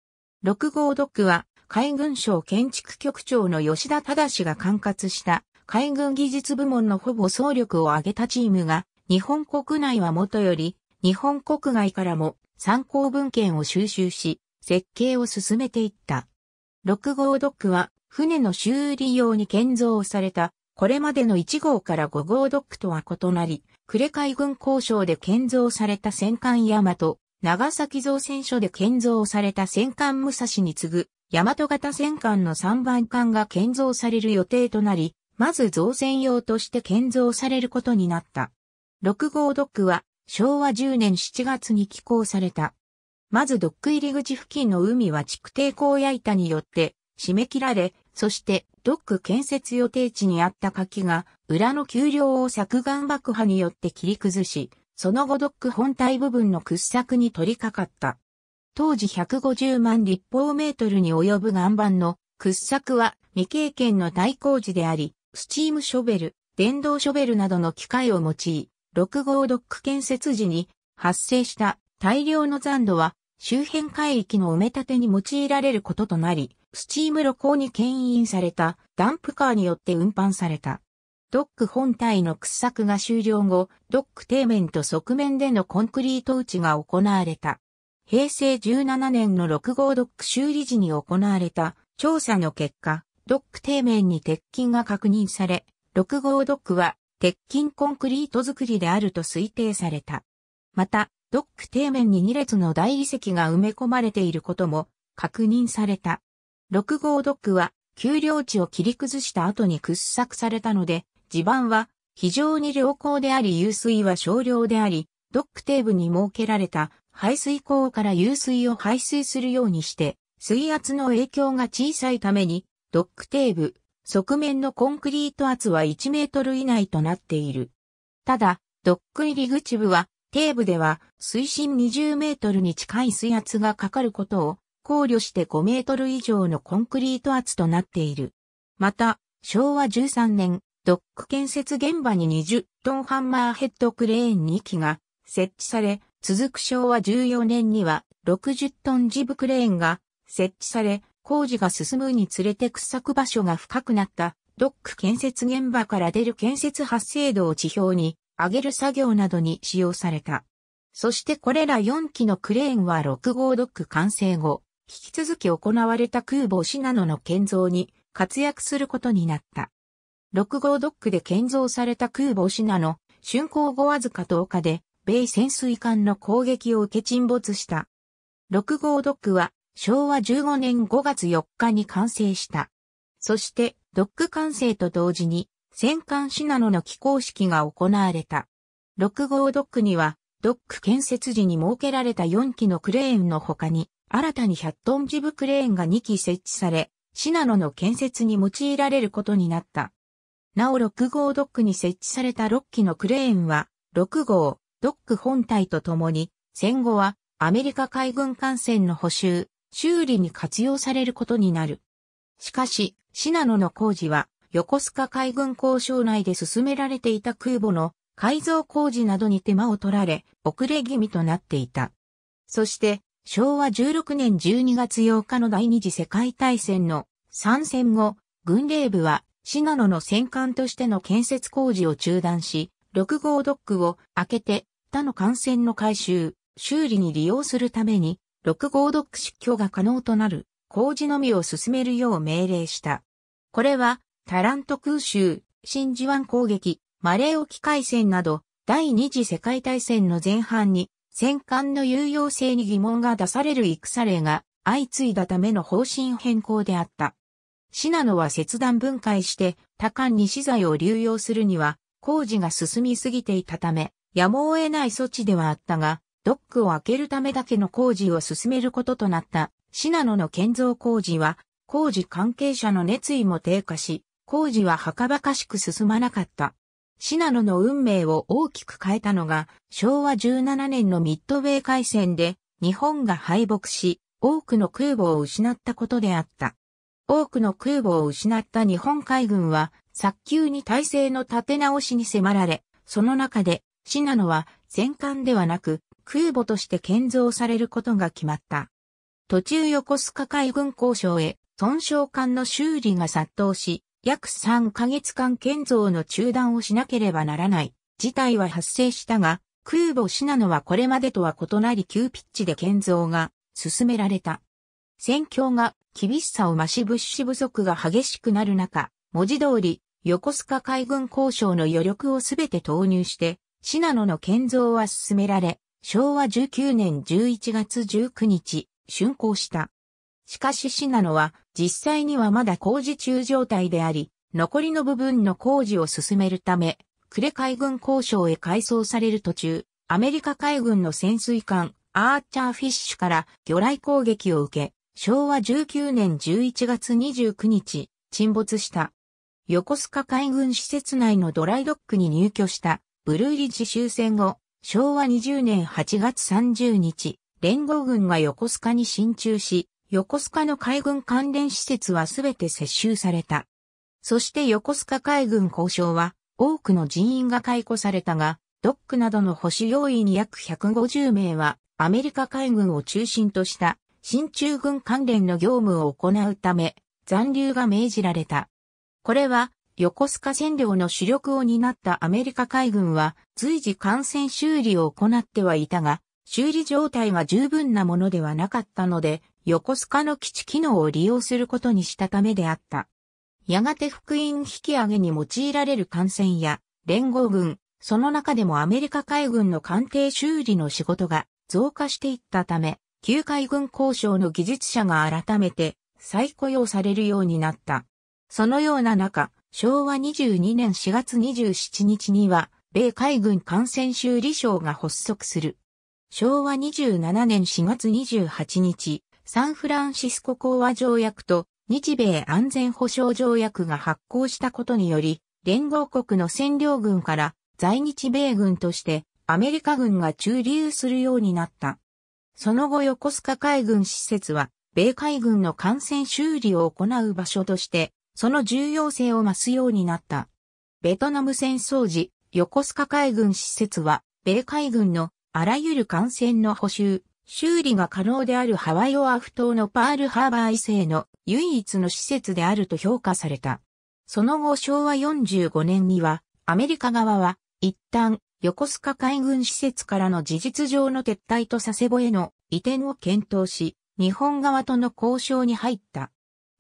6号ドックは海軍省建築局長の吉田忠が管轄した海軍技術部門のほぼ総力を挙げたチームが、日本国内はもとより、日本国外からも参考文献を収集し、設計を進めていった。6号ドックは、船の修理用に建造された、これまでの1号から5号ドックとは異なり、呉海軍交渉で建造された戦艦大和、長崎造船所で建造された戦艦武蔵に次ぐ大和型戦艦の3番艦が建造される予定となり、まず造船用として建造されることになった。6号ドックは昭和10年7月に寄港された。まずドック入り口付近の海は築堤工や板によって締め切られ、そしてドック建設予定地にあった柿が裏の丘陵を削岩爆破によって切り崩し、その後ドック本体部分の掘削に取り掛かった。当時150万立方メートルに及ぶ岩盤の掘削は未経験の大工事であり、スチームショベル、電動ショベルなどの機械を用い、6号ドック建設時に発生した大量の残土は周辺海域の埋め立てに用いられることとなり、スチーム露光に牽引されたダンプカーによって運搬された。ドック本体の掘削が終了後、ドック底面と側面でのコンクリート打ちが行われた。平成17年の6号ドック修理時に行われた調査の結果、ドック底面に鉄筋が確認され、6号ドックは鉄筋コンクリート作りであると推定された。また、ドック底面に2列の大理石が埋め込まれていることも確認された。6号ドックは丘陵地を切り崩した後に掘削されたので、地盤は非常に良好であり、湧水は少量であり、ドック底部に設けられた排水口から湧水を排水するようにして、水圧の影響が小さいために、ドックテーブ、側面のコンクリート圧は1メートル以内となっている。ただ、ドック入り口部は、底部では水深20メートルに近い水圧がかかることを考慮して5メートル以上のコンクリート圧となっている。また、昭和13年、ドック建設現場に20トンハンマーヘッドクレーン2機が設置され、続く昭和14年には60トンジブクレーンが設置され、工事が進むにつれて掘削場所が深くなったドック建設現場から出る建設発生度を地表に上げる作業などに使用された。そしてこれら4機のクレーンは6号ドック完成後、引き続き行われた空母シナノの建造に活躍することになった。6号ドックで建造された空母シナノ、竣工後わずか10日で米潜水艦の攻撃を受け沈没した。6号ドックは昭和15年5月4日に完成した。そしてドック完成と同時に戦艦シナノの起工式が行われた。6号ドックにはドック建設時に設けられた4機のクレーンの他に新たに100トンジブクレーンが2機設置され、シナノの建設に用いられることになった。なお6号ドックに設置された6機のクレーンは、6号、ドック本体と共に、戦後はアメリカ海軍艦船の補修、修理に活用されることになる。しかし、シナノの工事は、横須賀海軍交渉内で進められていた空母の改造工事などに手間を取られ、遅れ気味となっていた。そして、昭和16年12月8日の第二次世界大戦の参戦後、軍令部は、シナノの戦艦としての建設工事を中断し、6号ドックを開けて他の艦船の回収、修理に利用するために、6号ドック失拠が可能となる工事のみを進めるよう命令した。これは、タラント空襲、真珠湾攻撃、マレー沖海戦など、第二次世界大戦の前半に、戦艦の有用性に疑問が出される戦例が相次いだための方針変更であった。シナノは切断分解して、多艦に資材を流用するには、工事が進みすぎていたため、やむを得ない措置ではあったが、ドックを開けるためだけの工事を進めることとなったシナノの建造工事は、工事関係者の熱意も低下し、工事ははかばかしく進まなかった。シナノの運命を大きく変えたのが、昭和17年のミッドウェー海戦で、日本が敗北し、多くの空母を失ったことであった。多くの空母を失った日本海軍は、早急に体制の立て直しに迫られ、その中でシナノは戦艦ではなく空母として建造されることが決まった。途中横須賀海軍交渉へ損傷艦の修理が殺到し、約3ヶ月間建造の中断をしなければならない事態は発生したが、空母シナノはこれまでとは異なり急ピッチで建造が進められた。戦況が厳しさを増し物資不足が激しくなる中、文字通り横須賀海軍交渉の余力をすべて投入してシナノの建造は進められ、昭和19年11月19日、竣工した。しかしシナノは実際にはまだ工事中状態であり、残りの部分の工事を進めるため、呉海軍交渉へ改装される途中、アメリカ海軍の潜水艦、アーチャーフィッシュから魚雷攻撃を受け、昭和19年11月29日、沈没した。横須賀海軍施設内のドライドックに入居したブルーリッジ終戦後、昭和20年8月30日、連合軍が横須賀に進駐し、横須賀の海軍関連施設はすべて接収された。そして横須賀海軍交渉は、多くの人員が解雇されたが、ドックなどの保守要員約150名は、アメリカ海軍を中心とした、新中軍関連の業務を行うため、残留が命じられた。これは、横須賀占領の主力を担ったアメリカ海軍は随時艦船修理を行ってはいたが、修理状態が十分なものではなかったので、横須賀の基地機能を利用することにしたためであった。やがて福音引き上げに用いられる艦船や連合軍、その中でもアメリカ海軍の艦艇修理の仕事が増加していったため、旧海軍交渉の技術者が改めて再雇用されるようになった。そのような中、昭和22年4月27日には、米海軍艦船修理省が発足する。昭和27年4月28日、サンフランシスコ講和条約と日米安全保障条約が発効したことにより、連合国の占領軍から在日米軍としてアメリカ軍が駐留するようになった。その後横須賀海軍施設は、米海軍の艦船修理を行う場所としてその重要性を増すようになった。ベトナム戦争時、横須賀海軍施設は、米海軍のあらゆる艦船の補修、修理が可能であるハワイオアフ島のパールハーバー以西の唯一の施設であると評価された。その後昭和45年には、アメリカ側は、一旦、横須賀海軍施設からの事実上の撤退と佐世保への移転を検討し、日本側との交渉に入った。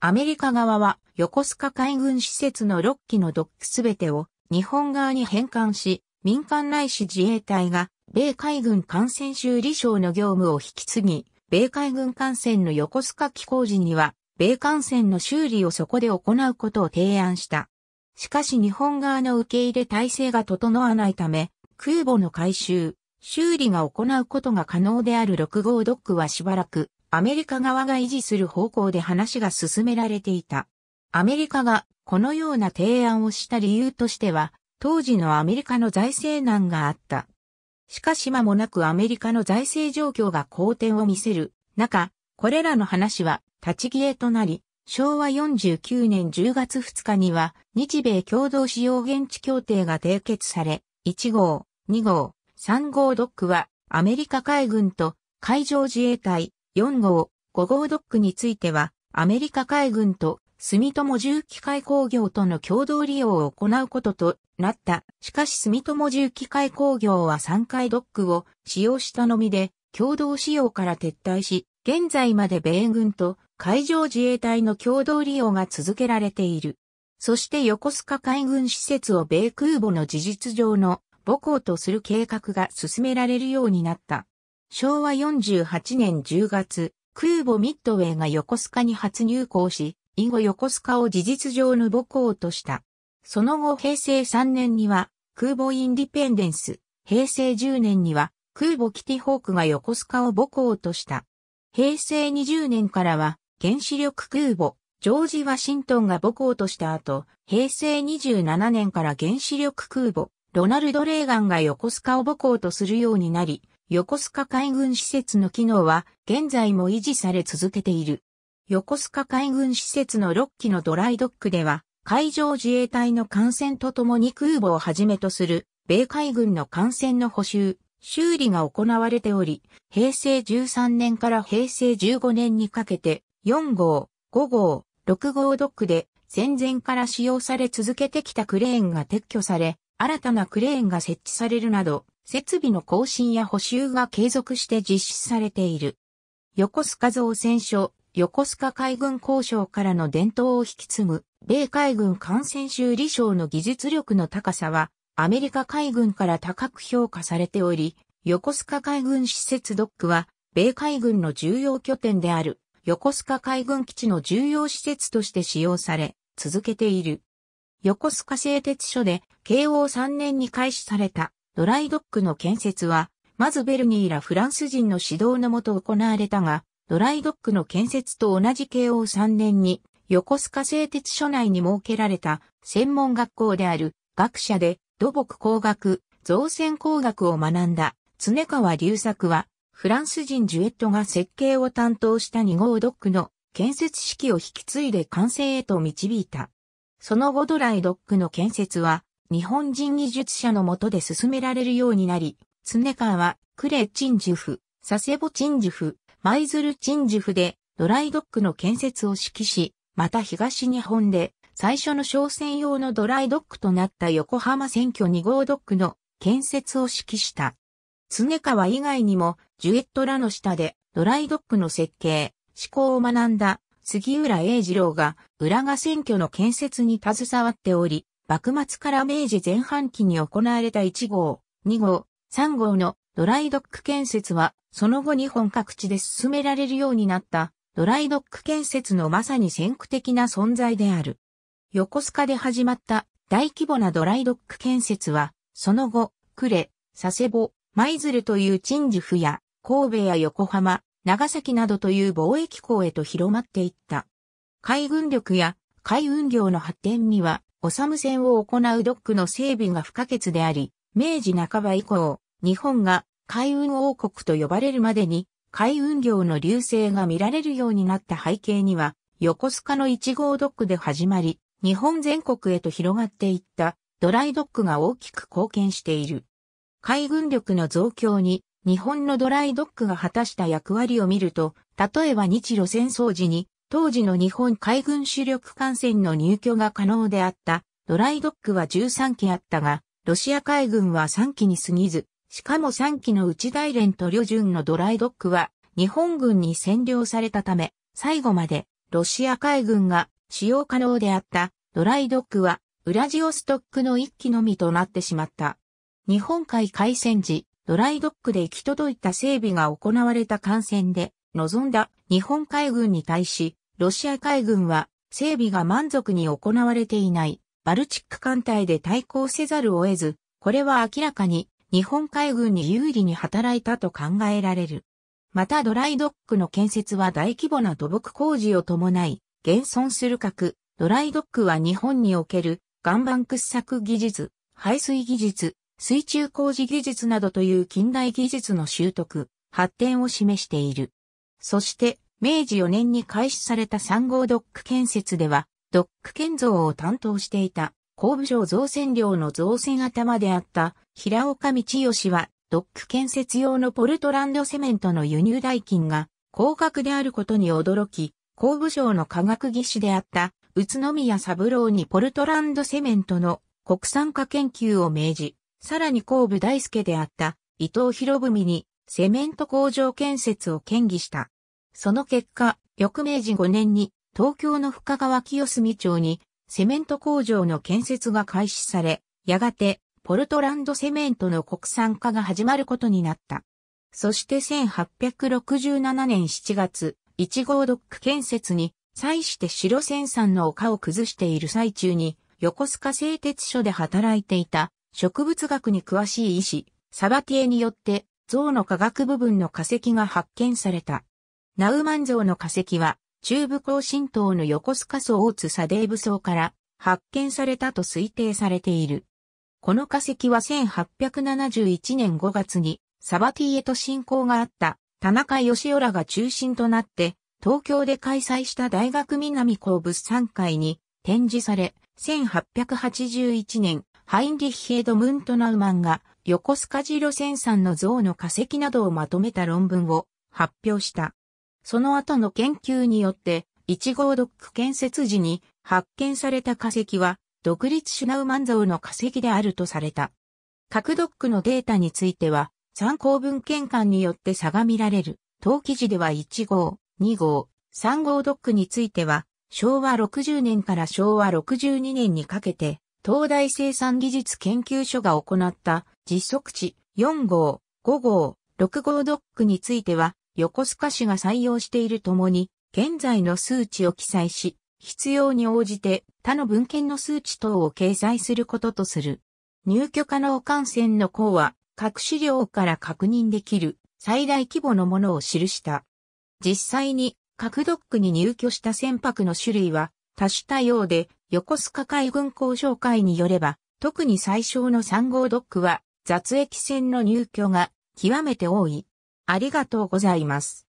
アメリカ側は横須賀海軍施設の6機のドックすべてを日本側に返還し、民間内市自衛隊が米海軍艦船修理省の業務を引き継ぎ、米海軍艦船の横須賀機構時には、米艦船の修理をそこで行うことを提案した。しかし日本側の受け入れ体制が整わないため、空母の回収、修理が行うことが可能である6号ドックはしばらくアメリカ側が維持する方向で話が進められていた。アメリカがこのような提案をした理由としては、当時のアメリカの財政難があった。しかし間もなくアメリカの財政状況が好転を見せる中、これらの話は立ち消えとなり、昭和49年10月2日には日米共同使用現地協定が締結され、1号、2号、3号ドックはアメリカ海軍と海上自衛隊、4号、5号ドックについては、アメリカ海軍と住友重機械工業との共同利用を行うこととなった。しかし住友重機械工業は3回ドックを使用したのみで、共同使用から撤退し、現在まで米軍と海上自衛隊の共同利用が続けられている。そして横須賀海軍施設を米空母の事実上の母港とする計画が進められるようになった。昭和48年10月、空母ミッドウェイが横須賀に初入港し、以後横須賀を事実上の母港とした。その後平成3年には空母インディペンデンス、平成10年には空母キティホークが横須賀を母港とした。平成20年からは原子力空母、ジョージ・ワシントンが母港とした後、平成27年から原子力空母、ロナルド・レーガンが横須賀を母港とするようになり、横須賀海軍施設の機能は現在も維持され続けている。横須賀海軍施設の6機のドライドックでは、海上自衛隊の艦船とともに空母をはじめとする、米海軍の艦船の補修、修理が行われており、平成13年から平成15年にかけて、4号、5号、6号ドックで、戦前から使用され続けてきたクレーンが撤去され、新たなクレーンが設置されるなど、設備の更新や補修が継続して実施されている。横須賀造船所、横須賀海軍交渉からの伝統を引き継ぐ、米海軍艦船修理省の技術力の高さは、アメリカ海軍から高く評価されており、横須賀海軍施設ドックは、米海軍の重要拠点である、横須賀海軍基地の重要施設として使用され、続けている。横須賀製鉄所で、慶応3年に開始されたドライドックの建設は、まずベルニーらフランス人の指導のもと行われたが、ドライドックの建設と同じ慶応3年に、横須賀製鉄所内に設けられた専門学校である学者で土木工学、造船工学を学んだ常川隆作は、フランス人ジュエットが設計を担当した2号ドックの建設式を引き継いで完成へと導いた。その後ドライドックの建設は日本人技術者のもとで進められるようになり、常川はクレチンジュフ、佐世保チンジュフ、舞鶴チンジュフでドライドックの建設を指揮し、また東日本で最初の商船用のドライドックとなった横浜選挙2号ドックの建設を指揮した。常川以外にもジュエットらの下でドライドックの設計、思考を学んだ杉浦英二郎が浦賀選挙の建設に携わっており、幕末から明治前半期に行われた1号、2号、3号のドライドック建設は、その後日本各地で進められるようになったドライドック建設のまさに先駆的な存在である。横須賀で始まった大規模なドライドック建設は、その後、呉、佐世保、舞鶴という陳樹府や、神戸や横浜、長崎などという貿易港へと広まっていった。海軍力や海運業の発展には、オサム船を行うドックの整備が不可欠であり、明治半ば以降、日本が海運王国と呼ばれるまでに、海運業の流星が見られるようになった背景には、横須賀の1号ドックで始まり、日本全国へと広がっていったドライドックが大きく貢献している。海軍力の増強に日本のドライドックが果たした役割を見ると、例えば日露戦争時に当時の日本海軍主力艦船の入居が可能であったドライドックは13機あったが、ロシア海軍は3機に過ぎず、しかも3機の内大連と旅順のドライドックは日本軍に占領されたため、最後までロシア海軍が使用可能であったドライドックはウラジオストックの1機のみとなってしまった。日本海海戦時、ドライドックで行き届いた整備が行われた艦船で臨んだ日本海軍に対し、ロシア海軍は整備が満足に行われていないバルチック艦隊で対抗せざるを得ず、これは明らかに日本海軍に有利に働いたと考えられる。またドライドックの建設は大規模な土木工事を伴い、現存する核、ドライドックは日本における岩盤掘削技術、排水技術、水中工事技術などという近代技術の習得、発展を示している。そして、明治4年に開始された3号ドック建設では、ドック建造を担当していた、工部省造船量の造船頭であった平岡道義は、ドック建設用のポルトランドセメントの輸入代金が高額であることに驚き、工部省の科学技師であった宇都宮三郎にポルトランドセメントの国産化研究を命じ、さらに工部大輔であった伊藤博文にセメント工場建設を建議した。その結果、翌明治5年に東京の深川清澄町にセメント工場の建設が開始され、やがてポルトランドセメントの国産化が始まることになった。そして1867年7月、1号ドック建設に際して白さ山の丘を崩している最中に、横須賀製鉄所で働いていた植物学に詳しい医師、サバティエによって、象の化学部分の化石が発見された。ナウマン像の化石は、中部高神島の横須賀層大津サデーブ層から発見されたと推定されている。この化石は1871年5月にサバティへと進行があった田中義雄らが中心となって東京で開催した大学南校物産会に展示され1881年ハインリッヒエドムントナウマンが横須賀路路線産の像の化石などをまとめた論文を発表した。その後の研究によって、1号ドック建設時に発見された化石は、独立シュナウマン像の化石であるとされた。核ドックのデータについては、参考文献館によって差が見られる。当記事では1号、2号、3号ドックについては、昭和60年から昭和62年にかけて、東大生産技術研究所が行った実測値4号、5号、6号ドックについては、横須賀市が採用しているともに、現在の数値を記載し、必要に応じて他の文献の数値等を掲載することとする。入居可能感染の項は、各資料から確認できる最大規模のものを記した。実際に各ドックに入居した船舶の種類は多種多様で、横須賀海軍交渉会によれば、特に最小の3号ドックは雑液船の入居が極めて多い。ありがとうございます。